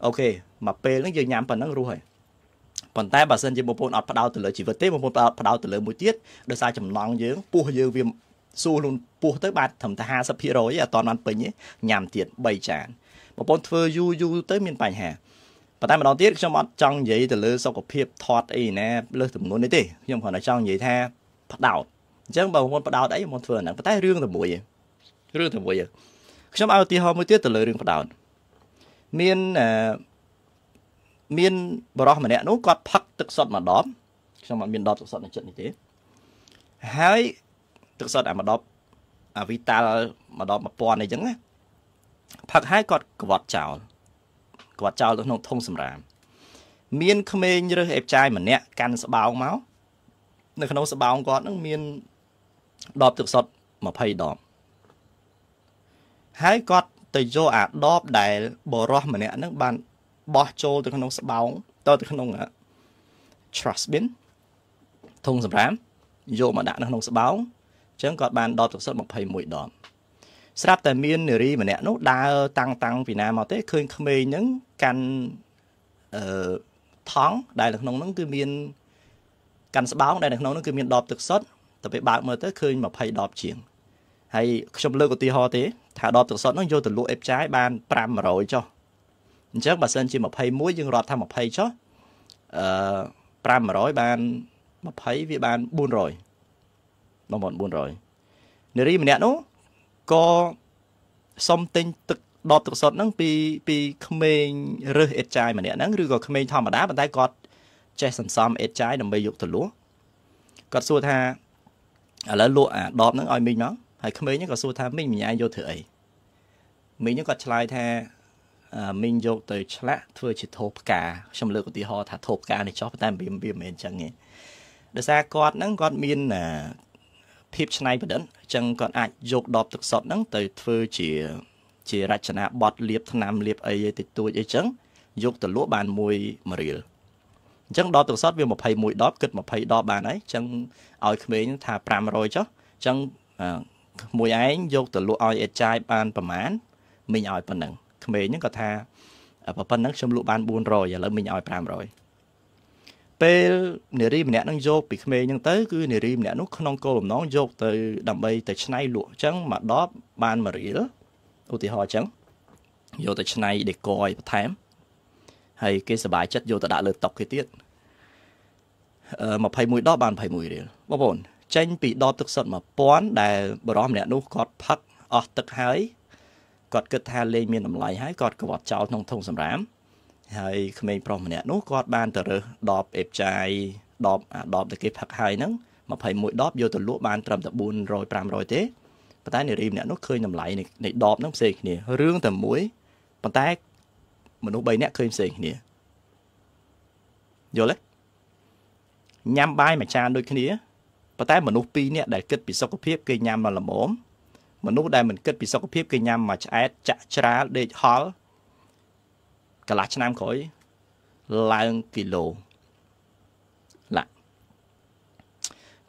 អូខេមកពេលហ្នឹងយើងញ៉ាំប៉ុណ្ណឹងរស់ហើយប៉ុន្តែបើសិនជាបងប្អូនអត់ផ្ដោតទៅលើជីវិតទេបងប្អូនផ្ដោតផ្ដោតទៅលើមួយទៀតដោយសារចំណងយើងពោះយើងវាសួរលូនពោះទៅបាទត្រឹមតែ50%អត់តបានពេញទេញ៉ាំទៀត3ចានបងប្អូនធ្វើយូរយូរទៅ មានបញ្ហាប៉ុន្តែម្ដងទៀតខ្ញុំអត់ចង់និយាយទៅលើសុខភាពថត់អីណាលើសចំនួននេះទេខ្ញុំគ្រាន់តែចង់និយាយថាផ្ដោតអញ្ចឹងបើមិនផ្ដោតអីមិនធ្វើអាហ្នឹងប៉ុន្តែរឿងតែមួយរឿងតែមួយខ្ញុំឲ្យឧទាហរណ៍មួយទៀតទៅលើរឿងផ្ដោតមានអឺមានបរោះម្នាក់នោះគាត់ផឹកទឹកសុទ្ធមួយដបខ្ញុំអត់មានដបទឹកសុទ្ធនៅចិត្តនេះទេហើយទឹកសុទ្ធអាមួយដបអាវីតាល់មួយដប1000អីចឹងណាផឹកហើយគាត់ក្បត់ចោលក្បត់ចោលទៅក្នុងធុងសម្រាមមានក្មេងរើសអេបចាយម្នាក់កាន់ស្បោងមកនៅក្នុងស្បោងគាត់នឹងមានដបទឹកសុទ្ធ20ដប ហើយគាត់ទៅយកអាដបដែលបរោះម្នាក់ហ្នឹងបានបោះចូលទៅក្នុងស្បោងទៅទៅក្នុង trust bin ធុងសម្រាមយកមកដាក់នៅក្នុងស្បោងអញ្ចឹងគាត់បានដបទឹកសុទ្ធ21ដបស្រាប់តែមាននារីម្នាក់នោះដើរតាំងតាំងពីណាមកទេឃើញក្មេងហ្នឹងកាន់អឺថង់ដែលនៅក្នុងហ្នឹង គឺមានកាន់ស្បោងដែលនៅក្នុងហ្នឹងគឺមានដបទឹកសុទ្ធតែពេលបើកមើលទៅឃើញ20ដបជាងហើយខ្ញុំលើកឧទាហរណ៍ទេ ថាដបទឹកសុទ្ធហ្នឹងយកទៅលក់អេបចាយបាន500ចុះអញ្ចឹងបើសិនជា21យើងរាប់ថា20ចុះអឺ500បាន20វាបាន400 1400នារីម្នាក់នោះក៏សុំទិញទឹកដបទឹកសុទ្ធហ្នឹងពីពីក្មេងរើសអេតចាយម្នាក់ហ្នឹងឬក៏ក្មេងធម្មតាប៉ុន្តែគាត់ចេះសន្សំអេតចាយដើម្បីយកទៅលក់គាត់សួរថាឥឡូវលក់អាដបហ្នឹងឲ្យមីងមកហើយក្មេងហ្នឹងក៏សួរថាមីងម្ញាយយកធ្វើអីមីងហ្នឹងគាត់ឆ្លើយថាមីងយកទៅឆ្លាក់ធ្វើជាថូផ្កាខ្ញុំលើកឧទាហរណ៍ថាថូផ្កានេះចោះប៉ុន្តែវាមិនមែនអញ្ចឹងទេដោយសារគាត់ហ្នឹងគាត់មានភាពច្នៃប្រឌិតអញ្ចឹងគាត់អាចយកដបទឹកសុទ្ធហ្នឹងទៅធ្វើជាជារចនាប័ទ្មលៀបឆ្នាំលៀបអីតិចតួចអីចឹងយកទៅលក់បានមួយមួយរៀលអញ្ចឹងដបទឹកសុទ្ធវា21ដបគិត20ដបបានហើយអញ្ចឹងឲ្យក្មេងថា500ចុះអញ្ចឹងមួយឯងយកទៅលក់ឲ្យអេចាយបានប្រមាណមិញឲ្យប៉ុណ្ណឹងក្មេងហ្នឹងក៏ថាប៉ុណ្ណឹងខ្ញុំលក់បាន400ឥឡូវមិញឲ្យ500ពេលនារីម្នាក់នឹងយកពីក្មេងហ្នឹងទៅ គឺនារីម្នាក់នោះក្នុងគោលបំណងយកទៅដើម្បីទៅឆ្នៃលក់អញ្ចឹងមកដបបានមួយរៀលឧទាហរណ៍អញ្ចឹងយកទៅឆ្នៃ decor ឲ្យបន្ថែមហើយគេសប្បាយចិត្តយកទៅដាក់លើតុគេទៀត21ដបបាន21រៀលបងប្អូនចេញពីដបទឹកសុទ្ធ1000ដែលបរិមម្នាក់នោះគាត់ផឹកអស់ទឹកហើយគាត់គិតថាលេងមានតម្លៃហើយគាត់ក្បត់ចោលក្នុងធុងសំរាមហើយក្មេងប្រុសម្នាក់នោះគាត់បានទៅរើសដបអេបចាយដបអាដបដែលគេផឹកហើយហ្នឹង21ដបយកទៅលក់បាន ត្រឹមតែ400 500ទេប៉ុន្តែនារីម្នាក់នោះឃើញតម្លៃនៃដបហ្នឹងផ្សេងគ្នារឿងតែមួយប៉ុន្តែមនុស្ស3នាក់ឃើញផ្សេងគ្នាយល់ទេញ៉ាំបាយមួយចានដូចគ្នាប៉ុន្តែមនុស្ស2នាក់ដែលគិតពីសុខភាពគេញ៉ាំមកល្មមមនុស្សដែលមិនគិតពីសុខភាពគេញ៉ាំមកឆ្អែតចាក់ច្រាលដេកហល់កន្លះឆ្នាំក្រោយឡើងគីឡូឡាក់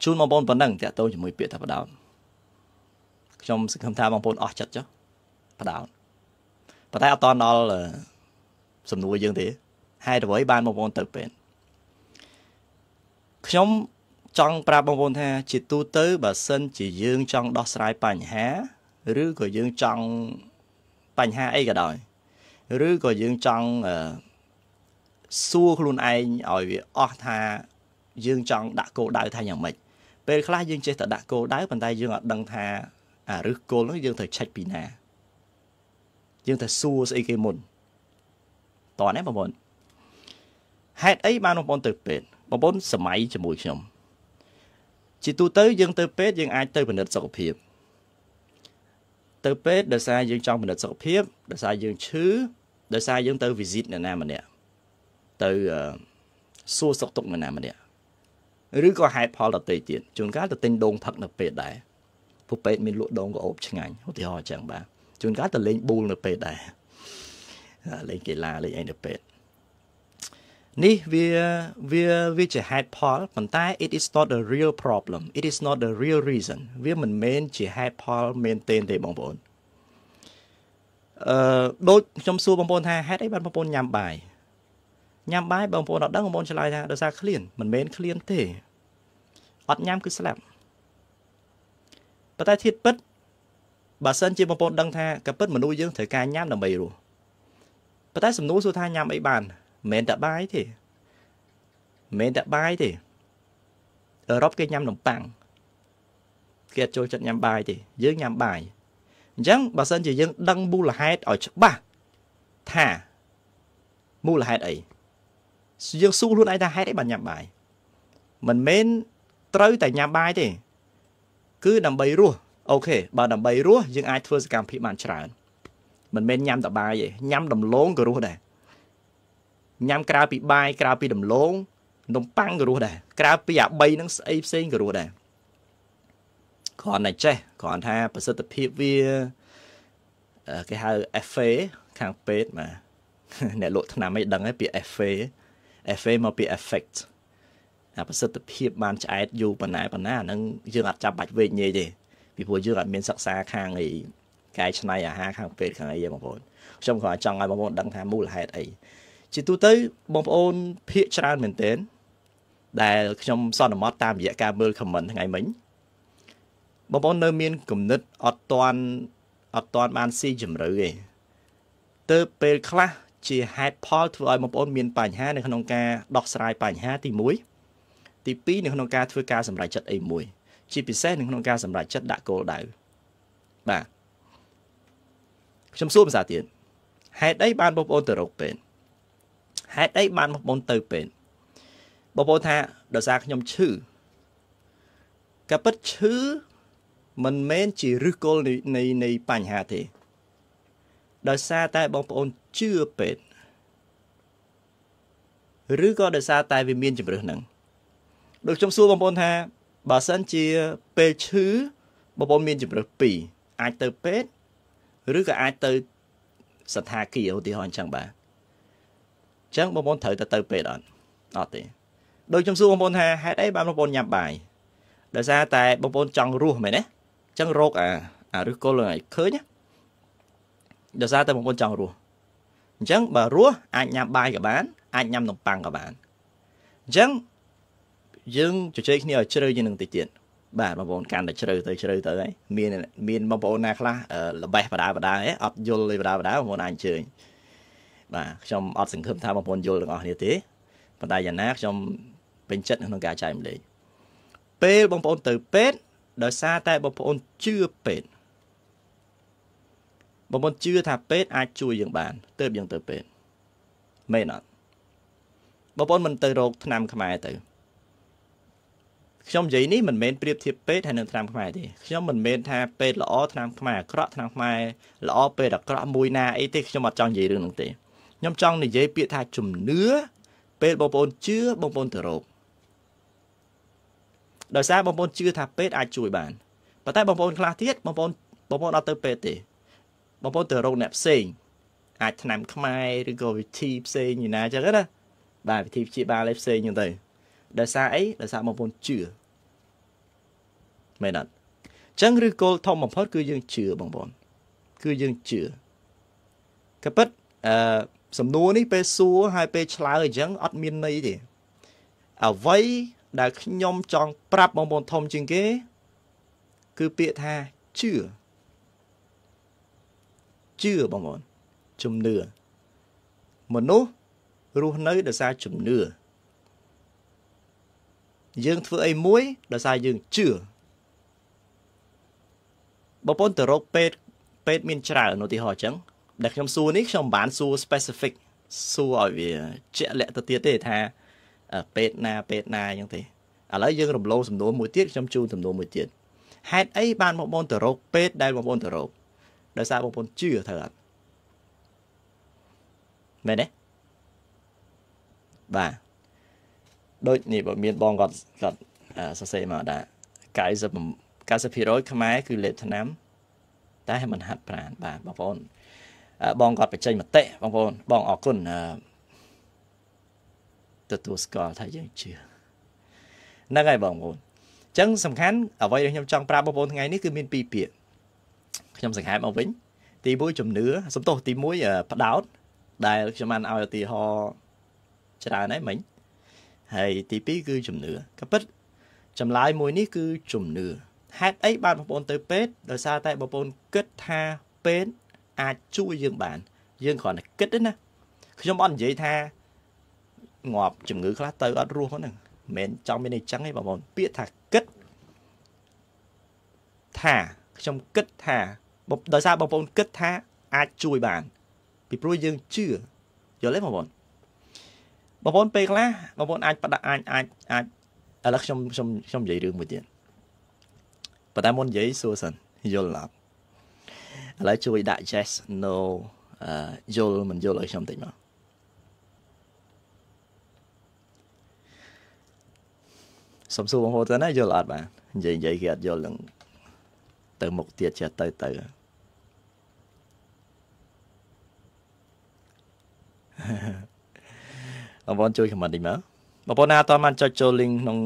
ជូនបងប្អូនប៉ុណ្ណឹងតាក់ទងជាមួយពាក្យថាបដោតខ្ញុំសង្ឃឹមថាបងប្អូនអស់ចិត្តចុះបដោតប៉ុន្តែអត់តដល់សំណួរយើងទេហេតុអ្វីបានបងប្អូនទៅពេនខ្ញុំចង់ប្រាប់បងប្អូនថាជា ទូទៅ បើសិន ជាយើងចង់ដោះស្រាយបញ្ហាឬក៏យើងចង់បញ្ហាអីក៏ដោយឬក៏យើងចង់សួរខ្លួនឯងឲ្យវាអស់ថាយើងចង់ដាក់គោលដៅថាយ៉ាងម៉េចពេលខ្លះយើងចេះតែដាក់គោលដៅប៉ុន្តែយើងអត់ដឹងថាអាឫសគល់នោះយើងត្រូវឆែកពីណាយើងត្រូវសួរស្អីគេមុនតោះណាបងប្អូនហេតុអីបានបងប្អូនទៅពេទ្យបងប្អូនសម័យជាមួយខ្ញុំជាទូទៅយើងទៅពេទ្យយើងអាចទៅពិនិត្យសុខភាពទៅពេទ្យដោយសារយើងចង់ពិនិត្យសុខភាពដោយសារយើងឈឺដោយសារយើងទៅ visit អ្នកណាម្នាក់ទៅសួរសុខទុក្ខអ្នកណាម្នាក់ឬក៏ហេតុផលដទៃទៀតជួនកាលទៅទិញដូងផឹកនៅពេលដែរពួកពេទ្យមានលក់ដូងក្អូបឆ្ងាញ់ឧទាហរណ៍ចឹងបាទជួនកាលទៅលេងប៊ូលនៅពេលដែរលេងកីឡាលេងអីនៅពេលនេះវាវាវាជាហេតុផល ប៉ុន្តែ it is not the real problem it is not the real reason វាមិនមែនជាហេតុផលមែនទេបងប្អូនអឺដូចខ្ញុំសួរបងប្អូនថាហេតុអីបានបងប្អូនញ៉ាំបាយញ៉ាំបាយបងប្អូនអត់ដឹងបងប្អូនឆ្លើយថាដោយសារឃ្លានមិនមែនឃ្លានទេអត់ញ៉ាំគឺស្លាប់ប៉ុន្តែធៀបពិតបើសិនជាបងប្អូនដឹងថាក៏ពិតមនុស្សយើងត្រូវការញ៉ាំដើម្បីរស់ប៉ុន្តែសំណួរសួរថាញ៉ាំអីបានមិនមែនតែបាយទេមិនមែនតែបាយទេអឺរ៉ុបគេញ៉ាំនំប៉័ងគេអត់ចូលចិត្តញ៉ាំបាយទេ យើងញ៉ាំបាយអញ្ចឹងបើសិនជាយើងដឹងមូលហេតុឲ្យច្បាស់ថាមូលហេតុអីយើងសួរខ្លួនឯងថាហេតុអីបានញ៉ាំបាយមិនមែនត្រូវតែញ៉ាំបាយទេ គឺដើម្បីរស់អូខេបើដើម្បីរស់យើងអាចធ្វើសកម្មភាពបានច្រើនមិនមែនញ៉ាំតបាយទេញ៉ាំដំឡូងក៏រស់ដែរញ៉ាំក្រៅពីបាយក្រៅពីដំឡូងនំប៉័ងក៏រស់ដែរក្រៅពីអាបីនឹងស្អីផ្សេងក៏រស់ដែរគ្រាន់តែចេះគ្រាន់ថាប្រសិទ្ធភាពវាគេហៅ FA ខាងពេទ្យបាទអ្នកលក់ថ្នាំឯងដឹងហើយពាក្យ FA FA មកពី effect អាប្រសិទ្ធភាពបានឆ្អែតយូរប៉ុណ្ណាប៉ុណ្ណាហ្នឹងយើងអាចចាប់បាច់វេញញេទេពីព្រោះយើងអាចមានសិក្សាខាងអីកាយឆ្នៃអាហារខាងពេទ្យខាងអីបងប្អូនខ្ញុំគ្រាន់តែចង់ឲ្យបងប្អូនដឹងថាមូលហេតុអីជាទូទៅបងប្អូនភាកច្រើនមែនទែនដែលខ្ញុំសន្មតតាមរយៈការមើល comment ថ្ងៃមិញបងប្អូននៅ មានគំនិតអត់តាន់អត់តាន់បានស៊ីជម្រៅទេទៅពេលខ្លះជាហេតុផលធ្វើឲ្យបងប្អូនមានបញ្ហានៅក្នុងការដោះស្រាយបញ្ហាទី1ទី2នៅក្នុងការធ្វើការសម្រេចចិត្តអីមួយ ជាពិសេសនៅក្នុងការសម្រេចចិត្តដាក់គោលដៅបាទខ្ញុំសួរភាសាទៀតហេតុអីបានបងប្អូនទៅរកពេទ្យហេតុអីបានបងប្អូនទៅពេទ្យបងប្អូនថាដោយសារខ្ញុំឈឺក៏ពិតឈឺមិនមែនជាឫសគល់នៃនៃបញ្ហាទេដោយសារតែបងប្អូនជឿពេទ្យឬក៏ដោយសារតែវាមានជំរឹះហ្នឹងដូចខ្ញុំសួរបងប្អូនថាបើសិនជាពេលឈឺបងប្អូនមានជំរឹះ2អាចទៅពេទ្យឬក៏អាចទៅសន្តាគារឧទាហរណ៍អញ្ចឹងបាទអញ្ចឹងបងប្អូនត្រូវទៅទៅពេទ្យអត់អត់ទេដូចខ្ញុំសួរបងប្អូនថាហេតុអីបានបងប្អូនញ៉ាំបាយដោយសារតែបងប្អូនចង់រស់មែនទេចឹងរកអាអាឫសគល់ហ្នឹងឯងឃើញដោយសារតែបងប្អូនចង់រស់អញ្ចឹងបើរស់អាចញ៉ាំបាយក៏បាន អាចញ៉ាំនំប៉័ងក៏បានអញ្ចឹងយើងជជែកគ្នាឲ្យជ្រៅជាងនឹងតិចទៀតបាទបងប្អូនកាន់តែជ្រៅទៅជ្រៅទៅហើយមាន មានបងប្អូនណាខ្លះលបេះបដាបដាអត់យល់ទេបដាបដាបងប្អូនអាចអញ្ជើញបាទខ្ញុំអត់សង្ឃឹមថាបងប្អូនយល់ទាំងអស់គ្នាទេប៉ុន្តែយ៉ាងណាខ្ញុំពេញចិត្តក្នុងការចែករំលែកពេលបងប្អូនទៅពេទ្យដោយសារតែបងប្អូនជឿពេទ្យបងប្អូនជឿថាពេទ្យអាចជួយយើងបានទៅយើងទៅពេទ្យមែនអត់បងប្អូនមិនទៅរកថ្នាំខ្មែរទៅខ្ញុំនិយាយនេះមិនមែនប្រៀបធៀបពេទ្យហើយនឹងថ្នាំខ្មែរទេខ្ញុំមិនមែនថាពេទ្យល្អថ្នាំខ្មែរអាក្រក់ថ្នាំខ្មែរល្អពេទ្យអាក្រក់មួយណាអីទេខ្ញុំអត់ចង់និយាយរឿងហ្នឹងទេខ្ញុំចង់និយាយពាក្យថាជំនឿពេលបងប្អូនជឿបងប្អូនទៅរកដោយសារបងប្អូនជឿថាពេទ្យអាចជួយបានប៉ុន្តែបងប្អូនខ្លះទៀតបងប្អូនបងប្អូនអត់ទៅពេទ្យទេបងប្អូនទៅរកអ្នកផ្សេង អាចថ្នាំខ្មែរឬក៏វិធីផ្សេងយូណាអញ្ចឹងណាបាទវិធីព្យាបាលឯផ្សេងហ្នឹងទៅដោយសារអីដោយសារបងប្អូនជឿមែនអត់អញ្ចឹងឬគោលធំបំផុតគឺយើងជឿបងប្អូនគឺយើងជឿក៏ប៉ិតអឺសំណួរនេះ ពេលសួរហើយពេលឆ្លើយអញ្ចឹងអត់មានន័យទេអ្វីដែលខ្ញុំចង់ប្រាប់បងប្អូនធំជាងគេ គឺពាក្យថាជឿជឿបងប្អូនជំនឿមនុស្សរស់នៅដោយសារជំនឿយើងធ្វើអីមួយដោយសារយើងជឿបងប្អូនទៅរកពេទ្យពេទ្យមានច្រើនឧទាហរណ៍ចឹងដែលខ្ញុំសួរនេះខ្ញុំមិនបានសួរ specific សួរឲ្យវា ជាក់លាក់ទៅទៀតទេថាពេទ្យណាពេទ្យណាអញ្ចឹងទេឥឡូវយើងរំលោសំណួរមួយទៀតខ្ញុំជូនសំណួរមួយទៀតហេតុអីបានបងប្អូនទៅរកពេទ្យដែលបងប្អូនទៅរកដោយសារបងប្អូនជឿទៅអត់មែនទេបាទដូចនេះបើមានបងគាត់គាត់សរសេរមកថា90 90%ខ្មែរ គឺលេបថ្នាំ តែមិនហាត់ប្រានបាទបងប្អូនបងគាត់បញ្ចេញមតិបងប្អូនបងអរគុណទទួលស្គាល់ថាយើងជឿហ្នឹងហើយបងប្អូនអញ្ចឹងសំខាន់អ្វីដែលខ្ញុំចង់ប្រាប់បងប្អូនថ្ងៃនេះគឺមានពីរពាក្យខ្ញុំសង្ខេបមកវិញ ទី1ជំនឿសំទោសទី1ផ្ដោតដែលខ្ញុំបានឲ្យឧទាហរណ៍ច្រើនហើយមិញហើយទី2គឺជំនឿក៏ពិតចម្លើយមួយ នេះគឺជំនឿហេតុអីបានបងប្អូនទៅពេទ្យដោយសារតែបងប្អូនគិតថាពេទ្យអាចជួយយើងបាន យើងគ្រាន់តែគិតទេណាខ្ញុំអត់និយាយថាងាប់ជំងឺខ្លះទៅ អត់រស់ហ្នឹងមិនមែនចង់មានអីចឹងទេបងប្អូន ពាក្យថាគិតថាខ្ញុំគិតថាដោយសារបងប្អូនគិតថាអាចជួយបានពីព្រោះយើងជឿយល់ទេបងប្អូនបងប្អូនពេលខ្លះបងប្អូនអាចបដអាចអាចអាចឥឡូវខ្ញុំខ្ញុំខ្ញុំនិយាយរឿងមួយទៀតប៉ុន្តែមុននិយាយសួរសិនយល់អត់ឥឡូ w ជួយដាក់ yes no យល់មិនយល់ឲ្យខ្ញុំតិចមកសំសួរបងប្អូនទៅណាយល់អត់បាទនិយាយនិយាយគេអត់យល់នឹងទៅមុខទៀតចេះទៅទៅបងប្អូនជួយខមមិននេះមកបងប្អូនណាអត់បានចុចចូល link ក្នុង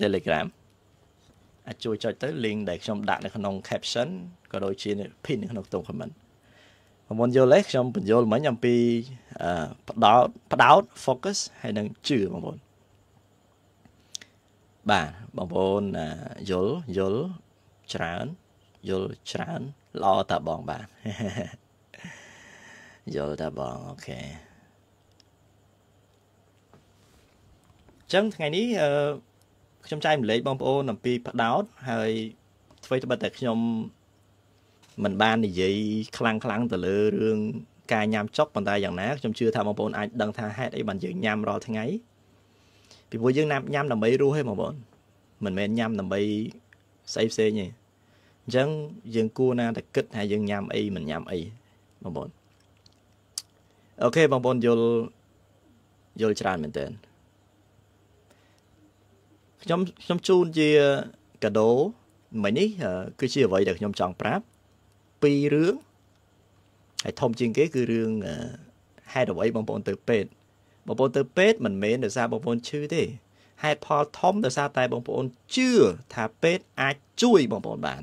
Telegram អាចជួយចុចទៅ link ដែលខ្ញុំដាក់នៅក្នុង caption ក៏ដូចជា pin នៅក្នុងខ្ទង់ comment បងប្អូនយល់ទេខ្ញុំបញ្យល់មិញអំពីផ្ដោតផ្ដោត focus ហើយនឹងជឿបងប្អូនបាទបងប្អូនយល់យល់ច្រើនយល់ច្រើនល្អតាបងបាទយល់តាបងអូខេចឹងថ្ងៃនេះអឺខ្ញុំចែកម្លេចបងប្អូនអំពីផ្ដោតហើយអ្វីត្បិតតែខ្ញុំមិនបាននិយាយខ្លាំងខ្លាំងទៅលើរឿងការញ៉ាំចុកប៉ុន្តែយ៉ាងណាខ្ញុំជឿថាបងប្អូនអាចដឹងថាហេតុអីបានយើងញ៉ាំរាល់ថ្ងៃពីព្រោះយើងញ៉ាំដើម្បីរស់ទេបងប្អូនមិនមែនញ៉ាំដើម្បីស្អីផ្សេងទេអញ្ចឹងយើងគួរណាតែគិតថាយើងញ៉ាំអីមិនញ៉ាំអីបងប្អូនអូខេបងប្អូនយល់យល់ច្រើនមែនតើខ្ញុំខ្ញុំជូនជាកាដូមិញនេះគឺជាអ្វីដែលខ្ញុំចង់ប្រាប់ពីររឿងហើយធំ ជាងគេគឺរឿងហេតុអ្វីបងប្អូនទៅពេទ្យបងប្អូនទៅពេទ្យមិនមែនដោយសារបងប្អូនឈឺទេហេតុផលធំដោយសារតែបងប្អូនជឿថាពេទ្យអាចជួយបងប្អូនបាន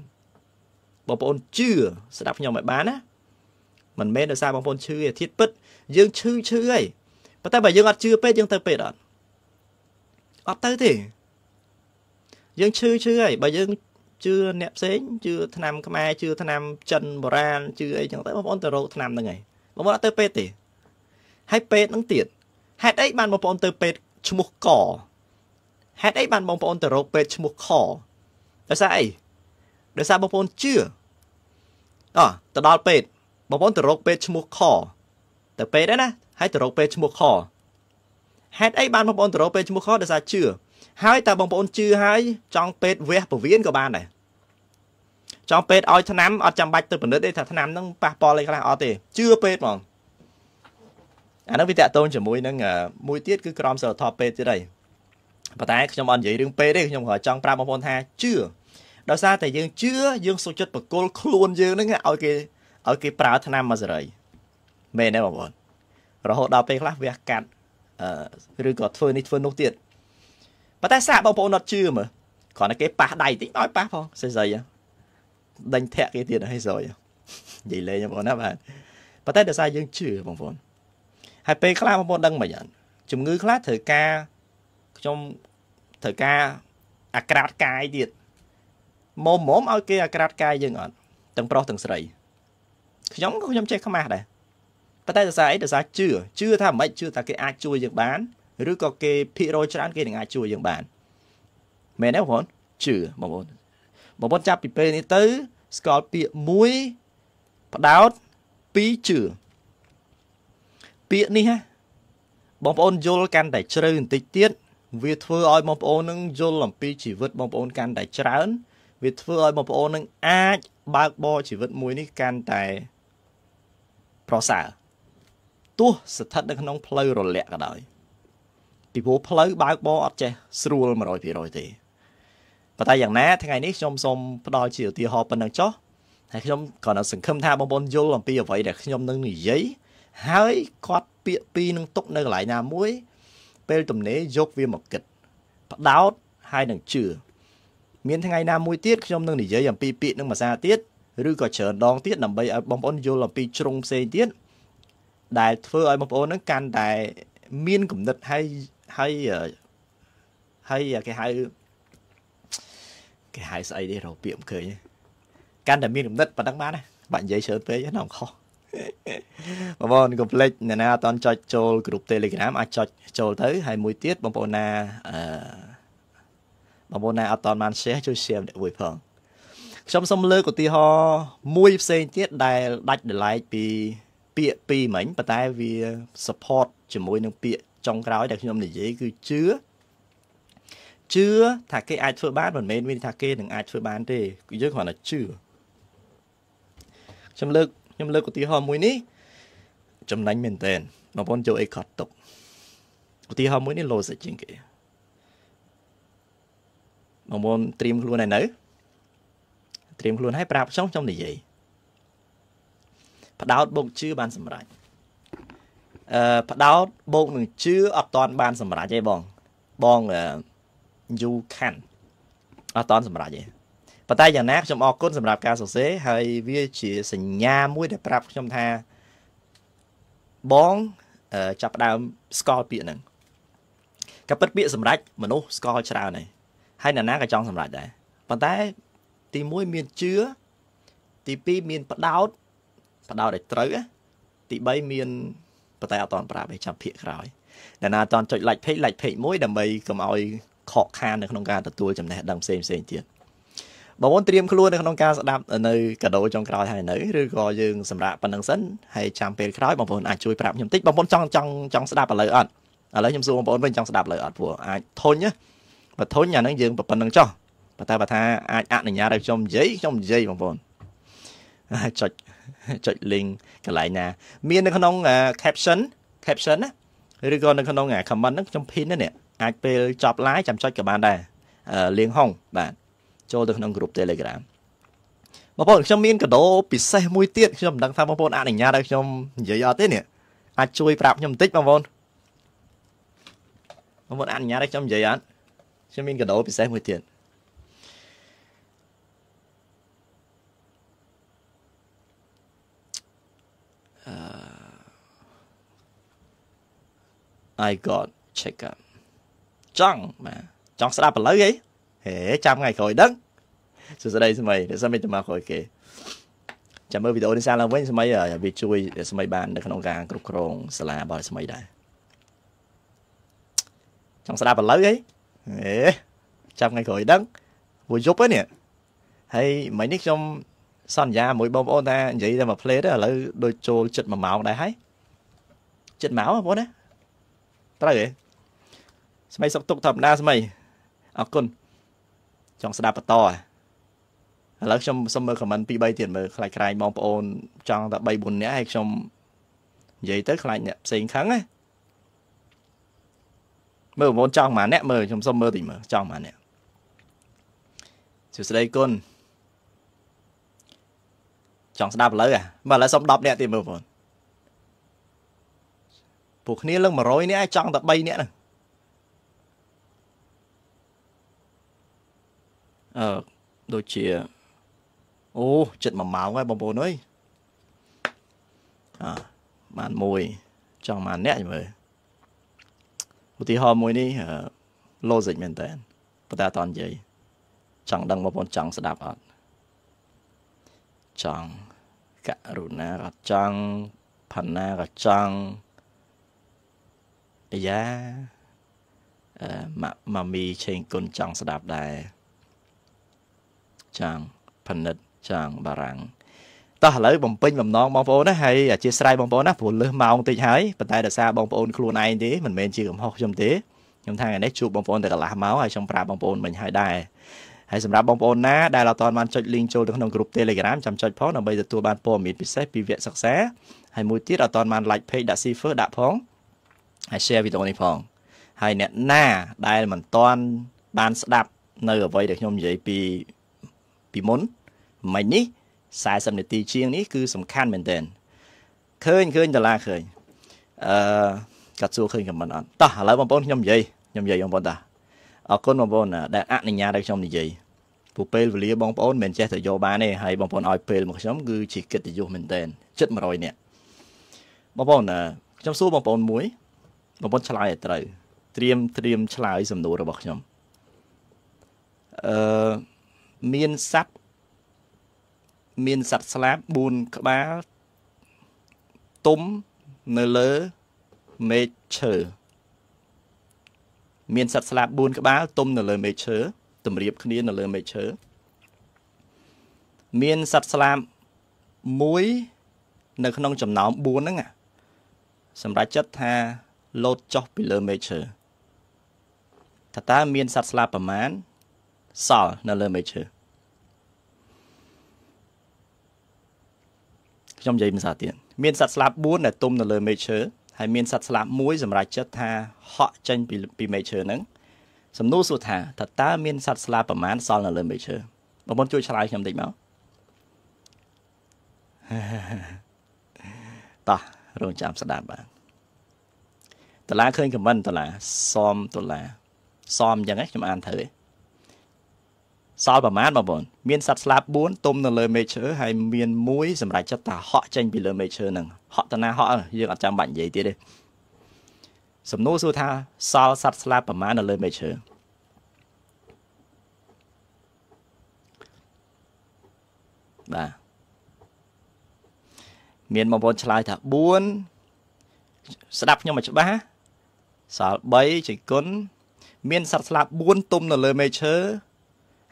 បងប្អូនជឿស្ដាប់ខ្ញុំឲ្យបានណាមិនមែនដោយសារបងប្អូនឈឺទេធៀបពិត យើងឈឺឈឺហើយប៉ុន្តែបើយើងអត់ជឿពេទ្យយើងទៅពេទ្យអត់អត់ទៅទេ យើងឈឺឈឺហើយបើយើងជឿអ្នកផ្សេងជឿឆ្នាំខ្មែរជឿឆ្នាំចិនបុរាណជឿអីចឹងទៅបងប្អូនទៅរកឆ្នាំហ្នឹងហើយបងប្អូនអត់ទៅពេទ្យទេហើយពេទ្យហ្នឹងទៀតហេតុអីបានបងប្អូនទៅពេទ្យឈ្មោះកហេតុអីបានបងប្អូនទៅរកពេទ្យឈ្មោះខដោយសារអីដោយសារបងប្អូនជឿអោះទៅដល់ពេទ្យបងប្អូនទៅរកពេទ្យឈ្មោះខទៅពេទ្យហ្នឹងណា ហើយទៅរកពេទ្យឈ្មោះខហេតុអីបានបងប្អូនទៅរកពេទ្យឈ្មោះខដោយសារជឿហើយតើបងប្អូនជឿហើយចង់ពេទ្យវះពវៀនក៏បានដែរចង់ពេទ្យឲ្យថ្នាំអត់ចាំបាច់ទៅពិនិត្យទេថាថ្នាំហ្នឹងប៉ះពាល់អីខ្លះអត់ទេជឿពេទ្យហ្មងអាហ្នឹងវាតាក់ទងជាមួយនឹងមួយទៀតគឺក្រមសិលធម៌ពេទ្យទៀតហើយប៉ុន្តែខ្ញុំអត់និយាយរឿងពេទ្យទេខ្ញុំគ្រាន់ចង់ប្រាប់បងប្អូនថាជឿដោយសារតែយើងជឿយើងសុខចិត្តបកគលខ្លួនយើងហ្នឹងឲ្យគេឲ្យគេប្រើឆ្នាំមកសេរីមែនទេបងប្អូនរហូតដល់ពេលខ្លះវាកាត់ឬក៏ធ្វើនេះធ្វើនោះទៀតប៉ុន្តែសាកបងប្អូនអត់ជឿមើលគ្រាន់តែគេប៉ះដៃតិចឲ្យប៉ះផងសេរីដេញធាក់គេទៀតឲ្យសេរីនិយាយលេងបងប្អូនណាបាទប៉ុន្តែដោយសារយើងជឿបងប្អូនហើយពេលខ្លះបងប្អូនដឹងមិនអត់ជំងឺខ្លះត្រូវការខ្ញុំត្រូវការអាក្រាតកាយទៀតមុំមុំឲ្យគេអាក្រាតកាយយើងអត់ទាំងប្រុសទាំងស្រីខ្ញុំក៏ខ្ញុំចេះខ្មាស់ដែរប៉ុន្តែដោយសារអីដោយសារជឿជឿថាមិនជឿថាគេអាចជួយយើងបាន ឬក៏គេភាគរយច្រើនគេនឹងអាចជួយយើងបាន មែនទេបងប្អូនជឿបងប្អូនបងប្អូនចាប់ពីពេលនេះទៅស្គាល់ពាក្យ1ផ្ដោត2ជឿពាក្យនេះណាបងប្អូនយល់កាន់តែជ្រៅបន្តិចទៀតវាធ្វើឲ្យបងប្អូននឹងយល់អំពីជីវិតបងប្អូនកាន់តែច្រើនវាធ្វើឲ្យបងប្អូននឹងអាចបើកបរជីវិតមួយនេះកាន់តែប្រសើរទោះស្ថិតនៅក្នុងផ្លូវរលាក់ក៏ដោយពីព្រោះផ្លូវបើកបរអត់ចេះស្រួល100%ទេប៉ុន្តែយ៉ាងណាថ្ងៃនេះខ្ញុំសូមផ្ដល់ជាឧទាហរណ៍ប៉ុណ្ណឹងចុះហើយខ្ញុំក៏នៅសង្ឃឹមថាបងប្អូនយល់អំពីអ្វីដែលខ្ញុំនឹងនិយាយហើយគាត់ពាកពីនឹងຕົកនៅកន្លែងណាមួយ ពេលទំនេរយកវាមកគិតបដោតហើយនឹងជឿមានថ្ងៃណាមួយទៀតខ្ញុំនឹងនិយាយអំពីពាក្យនឹងភាសាទៀតឬក៏ច្រើនដងទៀតដើម្បីឲ្យបងប្អូនយល់អំពីជ្រុងផ្សេងទៀតដែលធ្វើឲ្យបងប្អូននឹងកាន់តែមានគំនិតហើយហើយហើយគេហៅគេហៅស្អីនេះរកពាក្យមិនឃើញកាន់តែមានគំនិតប៉ុណ្ណឹងបានណាបាក់និយាយច្រើនពេកណាមិនខុសបងប្អូនកុំភ្លេចអ្នកណាអត់ទាន់ចុចចូលក្រុម Telegram អាចចុចចូលទៅហើយមួយទៀតបងប្អូនណាអឺបងប្អូនណាអត់ទាន់បាន share ជួយ share មួយផងខ្ញុំសូមលើកឧទាហរណ៍មួយផ្សេងទៀតដែលដាច់ដライពីពាក្យពីរមិញប៉ុន្តែវា support ជាមួយនឹងពាក្យចុងក្រោយ ដែលខ្ញុំនិយាយគឺជឿជឿថាគេអាចធ្វើបានមិនមែនមានថាគេនឹងអាចធ្វើបានទេយើងគ្រាន់តែជឿខ្ញុំលើកខ្ញុំលើកឧទាហរណ៍មួយនេះចំណាញ់មែនតើបងប្អូនចូលអេខតទុកឧទាហរណ៍មួយនេះ logic ជាងគេបងប្អូនត្រៀមខ្លួនហើយនៅ ត្រៀមខ្លួនហើយប្រាប់ខ្ញុំខ្ញុំនិយាយផ្ដោតបោកជឿបានសម្រេចអឺផ្ដោតបោកនឹងជឿអត់តាន់បានសម្រេចទេបងបងយូខាន់អត់តាន់សម្រេចទេប៉ុន្តែយ៉ាងណាខ្ញុំអរគុណសម្រាប់ការសរសេរហើយវាជាសញ្ញាមួយដែលប្រាប់ខ្ញុំថាបងចាប់ដើមស្គាល់ពាក្យហ្នឹងក៏ពិតពាក្យសម្រេចមនុស្សស្គាល់ច្រើនហើយហើយអ្នកណាក៏ចង់សម្រេចដែរប៉ុន្តែទី1មានជឿទី2មានបដោតបដោតឲ្យត្រូវទី3មានប៉ុន្តែអត់តន់ប្រាប់ឯងចាំភាកក្រោយអ្នកណាអត់តន់ចុច like page like page មួយដើម្បីកុំឲ្យ ខក ខាននៅក្នុងការទទួលចំណេះដឹងផ្សេងផ្សេងទៀតបងប្អូនត្រៀមខ្លួននៅក្នុងការស្ដាប់នៅកាដូចុងក្រោយហើយនៅឬក៏យើងសម្រាប់ប៉ុណ្្នឹងសិនហើយចាំពេលក្រោយបងប្អូនអាចជួយប្រាប់ខ្ញុំតិចបងប្អូនចង់ចង់ចង់ស្ដាប់ឥឡូវអត់ឥឡូវខ្ញុំសួរបងប្អូនវិញចង់ស្ដាប់ឥឡូវអត់ព្រោះអាចធុញណាបើធុញអាហ្នឹងយើងប៉ុណ្្នឹងចោះបើតែបើថាអាចអនុញ្ញាតឲ្យខ្ញុំនិយាយខ្ញុំនិយាយបងប្អូនចុចចុច link កន្លែងណា មាននៅក្នុង caption caption ណាឬក៏នៅក្នុង comment ហ្នឹងខ្ញុំ pin ណានេះអាចពេលចប់ live ចាំចុចក៏បានដែរលៀងហុងបាទចូលទៅក្នុងក្រុម Telegram បងប្អូនខ្ញុំមានកាដូពិសេសមួយទៀតខ្ញុំមិនដឹងថាបងប្អូនអនុញ្ញាតឲ្យខ្ញុំនិយាយអត់ទេនេះអាចជួយ ប្រាប់ខ្ញុំបន្តិចបងប្អូនបងប្អូនអនុញ្ញាតឲ្យខ្ញុំនិយាយអត់ខ្ញុំមានកាដូពិសេសមួយទៀតអឺ I got check up ចង់បាទចង់ស្ដាប់ឥឡូវអីហេចាំថ្ងៃក្រោយដឹងសួស្តីសម័យរសមីតាមក្រោយគេចាំមើលវីដេអូនេះសារឡើងវិញសម័យវាជួយសម័យបាននៅក្នុងការ គ្រប់គ្រងសាលារបស់សម័យដែរចង់ស្ដាប់ឥឡូវអីហេចាំថ្ងៃក្រោយដឹងព្រោះយប់ហ្នឹងនេះហើយមិញនេះខ្ញុំសន្យា មួយបងប្អូនថានិយាយតែមួយផ្លេតឥឡូវដូចចូលចិត្ត1ម៉ោងដែរហើយចិត្តម៉ោងបងប្អូនណាត្រូវទេស្មីសុកទុកធម្មតាស្មីអរគុណចង់ស្ដាប់បន្តឥឡូវខ្ញុំសូមមើល comment ពី3ទៀតមើលខ្លាចក្រែងបងប្អូនចង់តែ3 4នាក់ហើយខ្ញុំនិយាយទៅខ្លាចអ្នកផ្សេងខឹងណាមើលបងប្អូនចង់ប៉ុន្មានអ្នកមើលខ្ញុំសូមមើលតិចមើលចង់ប៉ុន្មានអ្នកសួស្ដីគុណចង់ស្ដាប់ឥឡូវហ៎បើឥឡូវសូម10នាក់ទៀតមើលបងប្អូនពួកគ្នាលើ100នាក់ចង់តែ3នាក់ហ្នឹងអឺដូចជាអូចិត្ត1ម៉ោងហើយបងប្អូនអើយអាបានមួយចង់បានអ្នកមើលឧទាហរណ៍មួយនេះ logic មែនតើប៉ុន្តែអត់និយាយចង់ដឹងបងប្អូនចង់ស្ដាប់អត់ចង់ករុណាក៏ចង់ផណាក៏ចង់អាយ៉ាអឺម៉ាមីឆេងគុណចង់ស្ដាប់ដែរចាងផលិតចាងបារាំងតោះឥឡូវបំពេញបំណងបងប្អូនណាហើយអធិស្ឋានបងប្អូនណាព្រោះលើសម៉ោងតិចហើយប៉ុន្តែដោយសារបងប្អូនខ្លួនឯងទេមិនមែនជាកំហុសខ្ញុំទេខ្ញុំថាថ្ងៃនេះជួបបងប្អូនតែកន្លះម៉ោងហើយខ្ញុំប្រាប់បងប្អូនមិញហើយដែរហើយសម្រាប់បងប្អូនណាដែលអត់ទាន់បានចុច link ចូលទៅក្នុង group Telegram ចាំចុចផងដើម្បីទទួលបានព័ត៌មានពិសេសពីវគ្គសិក្សាហើយមួយទៀតអត់ទាន់បាន like page ដាក់ cipher ដាក់ផងហើយ share វីដេអូនេះផង ហើយអ្នកណាដែលមិនទាន់បានស្ដាប់នៅអ្វីដែលខ្ញុំនិយាយពីពីមុនមិញនេះ40នាទីជាង នេះ គឺសំខាន់មែនទែនឃើញឃើញដុល្លារឃើញអឺកាត់សួរឃើញខមមិនអត់តោះឥឡូវបងប្អូនខ្ញុំនិយាយខ្ញុំនិយាយបងប្អូនតាអរគុណបងប្អូនដែលអនុញ្ញាតឲ្យខ្ញុំនិយាយពូពេលវេលាបងប្អូនមិនចេះទៅយកបានទេហើយបងប្អូនឲ្យពេលមកខ្ញុំគឺជាកិត្តិយសមែនទែនជិត100នាក់បងប្អូនខ្ញុំសួរបងប្អូនមួយបងប្អូនឆ្លើយឲ្យត្រូវត្រៀមត្រៀមឆ្លើយ សំណួររបស់ខ្ញុំអឺមានសัตว์មានសัตว์ស្លាប4ក្បាលទុំនៅលើមេឃឈើមានសัตว์ស្លាប4ក្បាលទុំនៅលើមេឃឈើតម្រៀបគ្នានៅលើមេឃឈើមានសត្វស្លាប1នៅក្នុងចំណោម4ហ្នឹងសម្រាប់ចិត្តថាលោតចុះពីលើមេឈើតើតើមានសត្វស្លាបប្រមាណសល់នៅលើមេឈើខ្ញុំនិយាយភាសាទៀតមានសត្វស្លាប4ដែលទុំនៅលើមេឈើហើយមានសត្វស្លាបមួយសម្រាប់ចិត្តថាហក់ចេញពីពីមេឈើហ្នឹងសំណួរសួរថាតើតើមានសត្វស្លាបប្រមាណសល់នៅលើមេឈើបងប្អូនជួយឆ្លើយខ្ញុំតិចមកតោះរងចាំស្ដាប់បាទដុល្លារឃើញខមមិនដុល្លារសមដុល្លារសមអញ្ចឹងខ្ញុំអានត្រូវទេសល់ប្រមាណបងប្អូនមានសត្វស្លាប4ទុំនៅលើមេឈើហើយមានមួយសម្រាប់ចិត្តតាហក់ចេញពីលើមេឈើហ្នឹងហក់តាណាហក់យើងអត់ចាំបាច់និយាយទៀតទេសំណួរសួរថាសល់សត្វស្លាបប្រមាណនៅលើមេឈើបាទមានបងប្អូនឆ្លើយថា4ស្ដាប់ខ្ញុំមកច្បាស់សល់3ចៃគុណមានសត្វស្លាប4ទុំនៅលើមេឈើ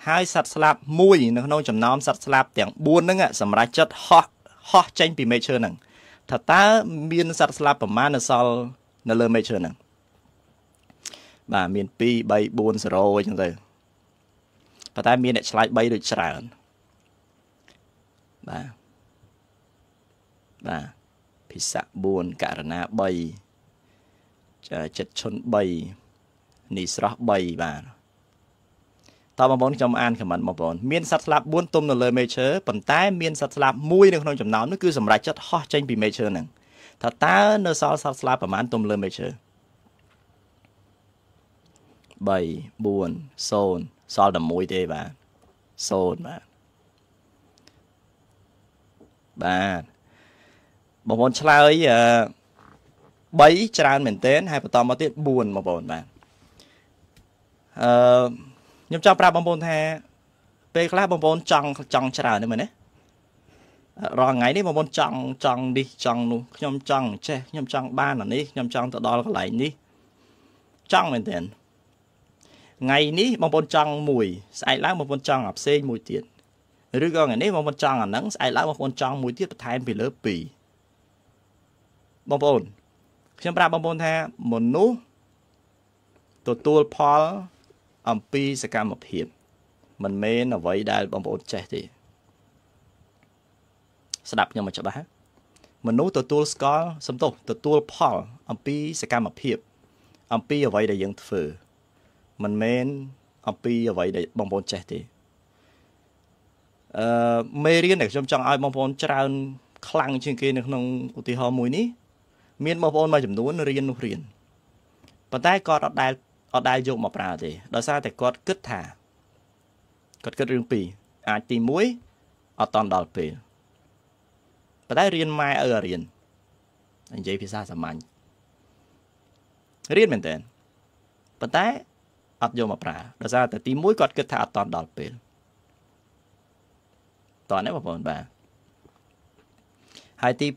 ហើយសត្វស្លាបមួយនៅក្នុងចំណោមសត្វស្លាបទាំង4ហ្នឹងសម្រាប់ចិត្តហោះហោះចេញ ពីមេឈើហ្នឹងថាតើមានសត្វស្លាបប្រមាណនៅសល់នៅលើមេឈើហ្នឹងបាទមាន2 3 4 0អញ្ចឹងទៅប៉ុន្តែមានអ្នកឆ្លើយ3ដូចច្រើនបាទបាទភិស័ក4ករណា3ចិត្តឈុន3នេះស្រស់3បាទតើបងប្អូនខ្ញុំអានខមមិនបងប្អូនមានសត្វស្លាប4ទុំនៅលើមេឈើប៉ុន្តែ មានសត្វស្លាបមួយនៅក្នុងចំណោមនោះគឺសម្រាប់ចិត្តហោះចេញពីមេឈើហ្នឹងថាតើនៅសល់សត្វស្លាបប្រហែលទុំលើមេឈើ3 4 0សល់តែមួយទេបាទ0បាទបាទបងប្អូនឆ្លើយ3ច្រើនមែនទែនហើយបន្តមកទៀត4បងប្អូនបាទអឺខ្ញុំចង់ប្រាប់បងប្អូនថាពេលខ្លះបងប្អូនចង់ចង់ច្រើនហ្នឹងមែនទេរាល់ថ្ងៃនេះបងប្អូនចង់ចង់នេះចង់នោះខ្ញុំចង់ចេះខ្ញុំចង់បានអានេះខ្ញុំចង់ទៅដល់កន្លែងនេះចង់មែនទែនថ្ងៃនេះបងប្អូនចង់មួយស្អែកឡើងបងប្អូនចង់អាផ្សេងមួយទៀតឬក៏ថ្ងៃនេះបងប្អូនចង់អាហ្នឹងស្អែកឡើងបងប្អូនចង់មួយទៀតបន្ថែមពីលើ2បងប្អូនខ្ញុំប្រាប់បងប្អូនថាមនុស្សទទួលផលអំពីសកម្មភាពមិនមែនអ្វីដែលបងប្អូនចេះទេស្ដាប់ខ្ញុំមកច្បាស់មនុស្សទទួលស្គាល់សំទោសទទួលផល អំពីសកម្មភាព អំពីអ្វីដែលយើងធ្វើមិនមែនអំពីអ្វីដែលបងប្អូនចេះទេអឺមេរៀនដែលខ្ញុំចង់ឲ្យបងប្អូនច្រើនខ្លាំងជាងគេនៅក្នុងឧទាហរណ៍មួយនេះមានបងប្អូនមួយចំនួនរៀននោះរៀនប៉ុន្តែគាត់អត់ដែលអត់ដែរយកមកប្រើទេដោយសារតែគាត់គិតថាគាត់គិតរឿងពីរអាចទី1អត់តន់ដល់ពេលប៉ុន្តែរៀនម៉ែឪរៀននិយាយភាសាសាមញ្ញរៀនមែនតើប៉ុន្តែអត់យកមកប្រើដោយសារតែទី1គាត់គិតថាអត់តន់ដល់ពេលតោះនេះបងប្អូនបាទហើយទី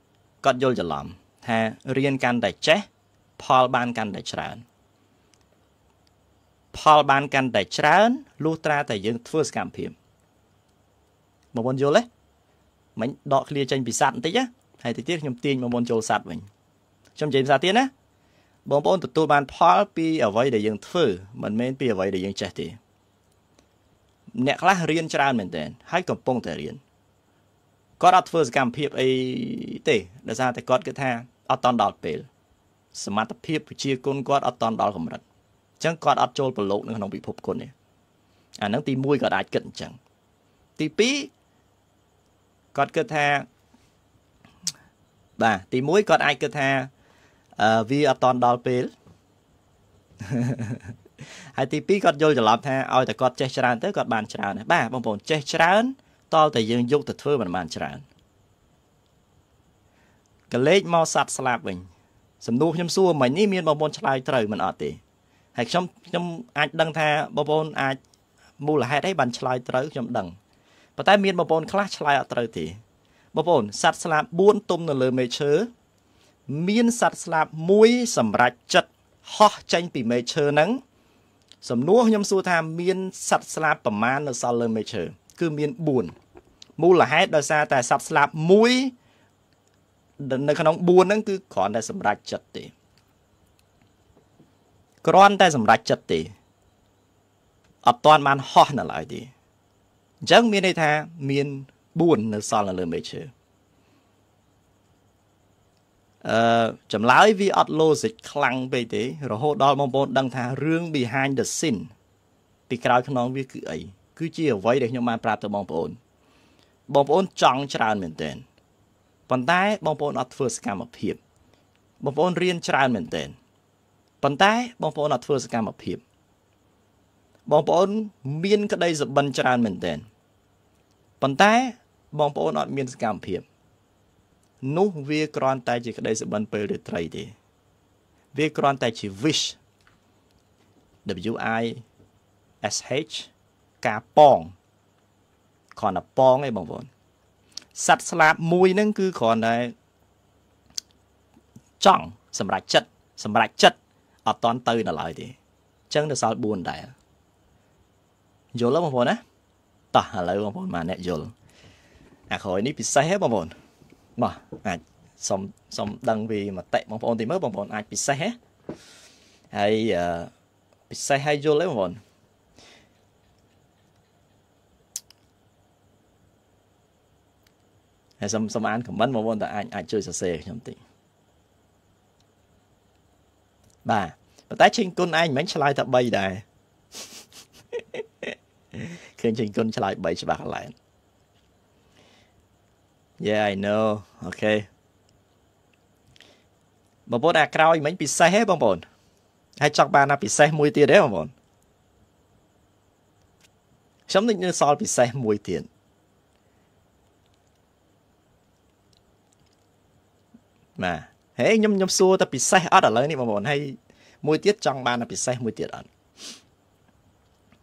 2គាត់យល់ច្រឡំថារៀនកាន់តែចេះ ផលបានកាន់តែច្រើនផលបានកាន់តែច្រើនលុះត្រាតែយើងធ្វើសកម្មភាពមកមុនយល់ទេមិញដកឃ្លាចេញពីសัตว์បន្តិចណាហើយតិចទៀតខ្ញុំទាញមកមុនចូលសัตว์វិញខ្ញុំនិយាយភាសាទៀតណា បងប្អូនទទួលបានផលពីអ្វីដែលយើងធ្វើមិនមែនពីអ្វីដែលយើងចេះទេអ្នកខ្លះរៀនច្រើនមែនទែនហើយកំពុងតែរៀនគាត់អត់ធ្វើសកម្មភាពអីទេដោយសារតែគាត់គិតថាអត់តន់ដល់ពេល សមត្ថភាពវិជាគុណគាត់អត់តន់ដល់កម្រិតអញ្ចឹងគាត់អត់ចូលប្រឡូកនៅក្នុងពិភពគុណនេះអាហ្នឹងទី1គាត់អាចគិតអញ្ចឹងទី2គាត់គិតថាបាទទី1គាត់អាចគិតថាអឺវាអត់តន់ដល់ពេលហើយទី2គាត់យល់ច្រឡំថាឲ្យតែគាត់ចេះច្រើនទៅគាត់បានច្រើនដែរបាទបងប្អូនចេះច្រើនតលតែយើងយកទៅធ្វើមិនបានច្រើនកលេចមកសัตว์ស្លាប់វិញសំណួរខ្ញុំសួរមិញនេះមានបងប្អូនឆ្លើយត្រូវមិនអត់ទេហើយខ្ញុំខ្ញុំអាចដឹងថាបងប្អូន អាចមូលហេតុអីបានឆ្លើយត្រូវខ្ញុំដឹងប៉ុន្តែមានបងប្អូនខ្លះឆ្លើយអត់ត្រូវទេបងប្អូនសត្វស្លាប4ទុំនៅលើមេឈើមានសត្វស្លាបមួយសម្រាប់ចិត្តហោះចេញពីមេឈើហ្នឹងសំណួរខ្ញុំសួរថាមានសត្វស្លាបប្រមាណនៅសល់លើមេឈើគឺមាន4មូលហេតុដោយសារតែសត្វស្លាបមួយនៅក្នុង4ហ្នឹងគឺគ្រាន់តែសម្រាប់ចិត្តទេគ្រាន់តែសម្រេចចិត្តទេ អត់ទាន់បានហោះនៅឡើយទេអញ្ចឹងមានន័យថាមាន4នៅសល់នៅលើមេឈើអឺចម្លើយវាអត់ logic ខ្លាំងពេកទេរហូតដល់បងប្អូន ដឹងថារឿង behind the scene ពីក្រោយខ្នងវាគឺអីគឺជាអ្វីដែលខ្ញុំបានប្រាប់ទៅបងប្អូន បងប្អូនចង់ច្រើនមែនទែនប៉ុន្តែបងប្អូនអត់ធ្វើសកម្មភាព បងប្អូនរៀនច្រើនមែនទែនប៉ុន្តែបងប្អូនអត់ធ្វើសកម្មភាពបងប្អូនមានក្តីសបិនច្រើនមែនទែនប៉ុន្តែបងប្អូនអត់មានសកម្មភាព នោះវាគ្រាន់តែជាក្តីសបិនពេលរាត្រីទេ វាគ្រាន់តែជា wish W I S H ការប៉ងគ្រាន់តែប៉ងឯងបងប្អូនសត្វស្លាបមួយហ្នឹងគឺគ្រាន់តែចង់សម្រាប់ចិត្តសម្រាប់ចិត្តអត់តន់ទៅដល់ឡើយទេអញ្ចឹងនៅសល់4ដែរយល់ទេបងប្អូនណាតោះឥឡូវបងប្អូនមកអ្នកយល់អាក្រោយនេះពិសេសហ៎បងប្អូនបាទអាចសុំសុំដឹងពីមតិបងប្អូនទីមើលបងប្អូនអាចពិសេសហ៎ហើយពិសេសហើយយល់ទេបងប្អូនហើយសុំសុំអានខមមិនបងប្អូនតើអាចអាចជួយសរសេរខ្ញុំតិចបាទប៉ុន្តែឈិញគុណឯងមិនឆ្លើយតែ3ដែរឃើញឈិញគុណឆ្លើយ3ច្បាស់កន្លែង Yeah I know okay បងប្អូនអាក្រោយ មិញពិសេសហេបងប្អូនហើយចង់បានអាពិសេសមួយទៀតទេបងប្អូនខ្ញុំនឹងសល់ពិសេសមួយទៀតបាទហេខ្ញុំខ្ញុំសួរតែពិសេសអត់ឥឡូវនេះបងប្អូនហើយមួយទៀតចង់បានតែពិសេសមួយទៀតអត់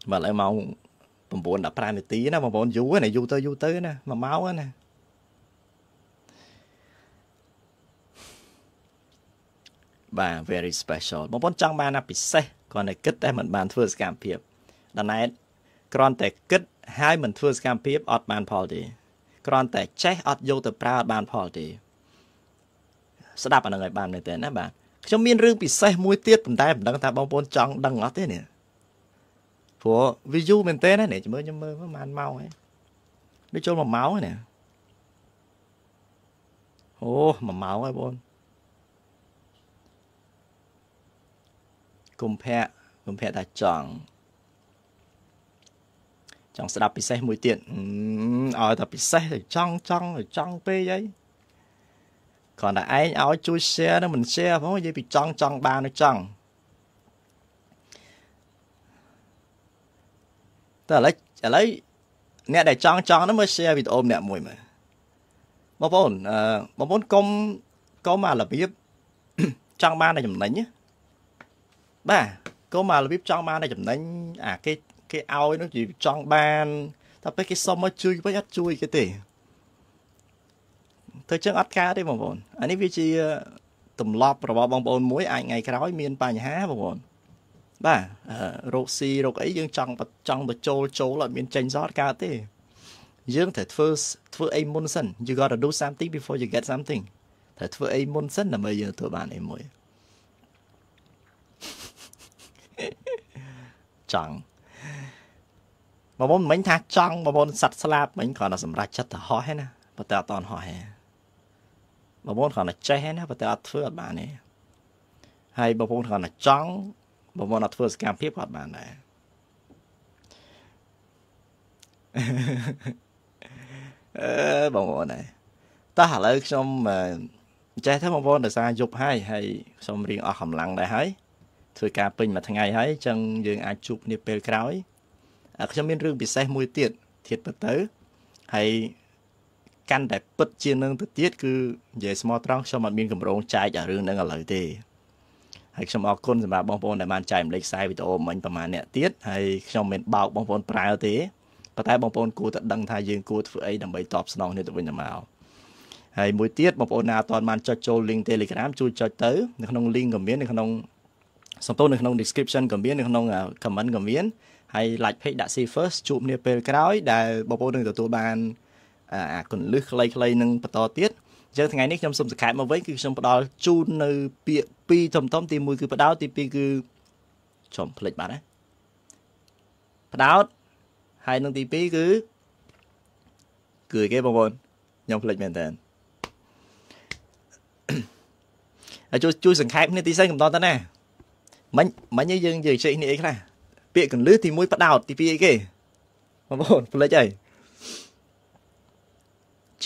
បាទឥឡូវម៉ោង9:15នាទីណាបងប្អូនយូរណាយូរទៅយូរទៅណាមួយម៉ោងណាបាទ very special បងប្អូនចង់បានណាពិសេសគ្រាន់តែគិតតែមិនបានធ្វើសកម្មភាពដណែតគ្រាន់តែគិតហើយមិនធ្វើសកម្មភាពអត់បានផលទេគ្រាន់តែចេះអត់យកទៅប្រើអត់បានផលទេស្ដាប់អានឹងឲ្យបានមែនទេណាបាទខ្ញុំមានរឿងពិសេសមួយទៀតប៉ុន្តែមិនដឹងថាបងប្អូនចង់ដឹងអត់ទេនេះព្រោះវាយូរមែនទេណានេះមើលខ្ញុំមើលប្រហែលម៉ោងហើយនេះចូល1ម៉ោងហើយណាអូ1ម៉ោងហើយបងគុំភៈគុំភៈថាចង់ចង់ស្ដាប់ពិសេសមួយទៀតអឺឲ្យតែពិសេសទៅចង់ចង់ចង់ពេកហើយគ្រាន់តែឯងឲ្យជួយ share នឹងមិន share ផងនិយាយពីចង់ចង់បាននឹងចង់តែឥឡូវឥឡូវអ្នកដែលចង់ចង់នោះមើល share វីដេអូម្នាក់មួយមើលបងប្អូនអឺបងប្អូនកុំកុំអារបៀបចង់បានតែចំណេញបាទកុំអារបៀបចង់បានតែចំណេញអាគេគេឲ្យនោះជាចង់បានតែពេលគេសុំមកជួយវិញអត់ជួយគេទេទៅជើងអត់កើតទេបងប្អូនអានេះវាជាទម្លាប់របស់បងប្អូនមួយ អាចថ្ងៃក្រោយ មានបញ្ហាបងប្អូនបាទរោគស៊ីរោគអីយើងចង់ចង់ទៅចូលចូលអត់មានចេញសោះកើតទេ យើងត្រូវធ្វើធ្វើអីមុនសិន you got to do something before you get something ត្រូវធ្វើអីមុនសិនដើម្បីយើងធ្វើបានអីមួយចង់បងប្អូនមិញថាចង់បងប្អូនសັດស្លាប់មិញគ្រាន់តែសម្រេចចិត្តទៅហោះហ្នឹងណាប៉ុន្តែអត់តន់ហោះហ្នឹងបងប្អូនគ្រាន់តែចេះឯណាប៉ុន្តែអត់ធ្វើអត់បានទេហើយបងប្អូនគ្រាន់តែចង់បងប្អូនអត់ធ្វើសកម្មភាពក៏អត់បានដែរអឺបងប្អូនណាតោះឥឡូវខ្ញុំចេះទេបងប្អូនដោយសារយប់ហើយហើយខ្ញុំរៀងអស់កម្លាំងដែរហើយធ្វើការពេញមួយថ្ងៃហើយអញ្ចឹងយើងអាចជួបគ្នាពេលក្រោយខ្ញុំមានរឿងពិសេសមួយទៀតធៀបទៅទៅហើយកាន់តែពិតជាងនឹងទៅទៀតគឺនិយាយស្មោះត្រង់ខ្ញុំអត់មានកម្រងចែករឿងហ្នឹងឥឡូវទេហើយខ្ញុំអរគុណសម្រាប់បងប្អូនដែលបានចែករំលែកខ្សែវីដេអូមិញប្រហែលអ្នកទៀតហើយខ្ញុំមិនបោកបងប្អូនប្រើទេប៉ុន្តែបងប្អូនគួរតែដឹងថាយើងគួរធ្វើអីដើម្បីតបស្នងគ្នាទៅវិញទៅមកហើយមួយទៀតបងប្អូនណាអត់ទាន់បានចុចចូល link Telegram ជួយចុចទៅនៅក្នុង link ក៏មាននៅក្នុងសំពោនៅក្នុង description ក៏មាននៅក្នុង comment ក៏មានហើយ like page ដាក់ see first ជួបគ្នាពេលក្រោយដែលបងប្អូននឹងទទួលបានអាកុលឹះខ្លីៗនឹងបន្តទៀតអញ្ចឹងថ្ងៃនេះខ្ញុំសូមសង្ខេបមកវិញគឺខ្ញុំផ្ដល់ជូននៅពាក្យពីរធំៗទី1គឺផ្ដោតទី2គឺចំផ្លេចបាត់ណាផ្ដោតហើយនឹងទី2គឺគឺគេបងប្អូនខ្ញុំផ្លេចមែនតើហើយជួយជួយសង្ខេបនេះទីសិនកុំតតណាមិញមិញយើងនិយាយចេះនេះអីខ្លះពាក្យកន្លឹះទី1ផ្ដោត ទី2អីគេបងប្អូនផ្លេចហើយ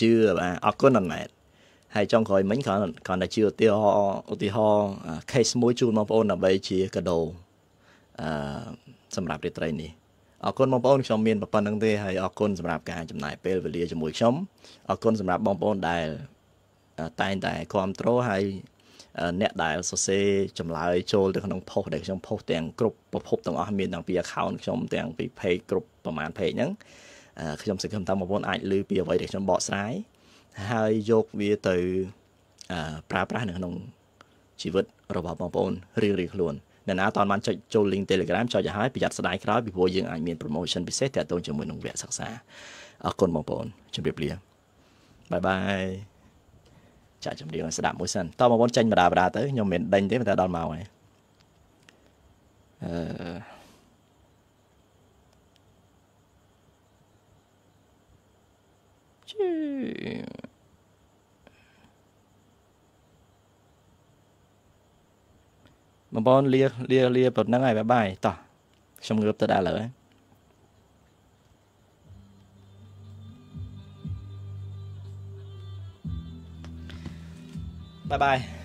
ជឿបាទអរគុណអណែតហើយចុងក្រោយមិញគ្រាន់គ្រាន់តែជាឧទាហរណ៍ឧទាហរណ៍ case មួយជូនបងប្អូនដើម្បី ជាកដោអឺសម្រាប់រាត្រីនេះអរគុណបងប្អូនខ្ញុំមានប៉ុណ្្នឹងទេ ហើយអរគុណសម្រាប់ការចំណាយពេលវេលាជាមួយខ្ញុំអរគុណសម្រាប់បងប្អូនដែលតែងតែគ្រប់គ្រងហើយអ្នកដែលសរសេរចម្លើយចូលទៅក្នុង post ដែលខ្ញុំ post ទាំងគ្រប់ប្រភពទាំងអស់មានទាំងពី account ខ្ញុំទាំងពី page គ្រប់ប្រមាណ page ហ្នឹងខ្ញុំសង្ឃឹមថាបងប្អូនអាចឮពីអ្វីដែលខ្ញុំបកស្រាយ ហើយយកវាទៅប្រើប្រាស់នៅក្នុងជីវិតរបស់បងប្អូនរៀងៗខ្លួនអ្នកណាតន់បានចុចចូល link Telegram ចុចឲ្យហើយប្រយ័ត្នស្ដាយក្រោយពីព្រោះយើងអាចមាន promotion ពិសេសទាក់ទងជាមួយនឹងវគ្គសិក្សាអរគុណបងប្អូនជម្រាបលាបាយបាយចាក់ចម្រៀងឲ្យស្ដាប់មួយសិនតើបងប្អូនចាញ់បដាបដាទៅខ្ញុំមិនដេញទេតែដល់មកហើយអឺ Gee. បងប្អូនលាលាលាប៉ុណ្្នឹងហើយបាយបាយតោះខ្ញុំងើបទៅដល់ឥឡូវហើយបាយបាយ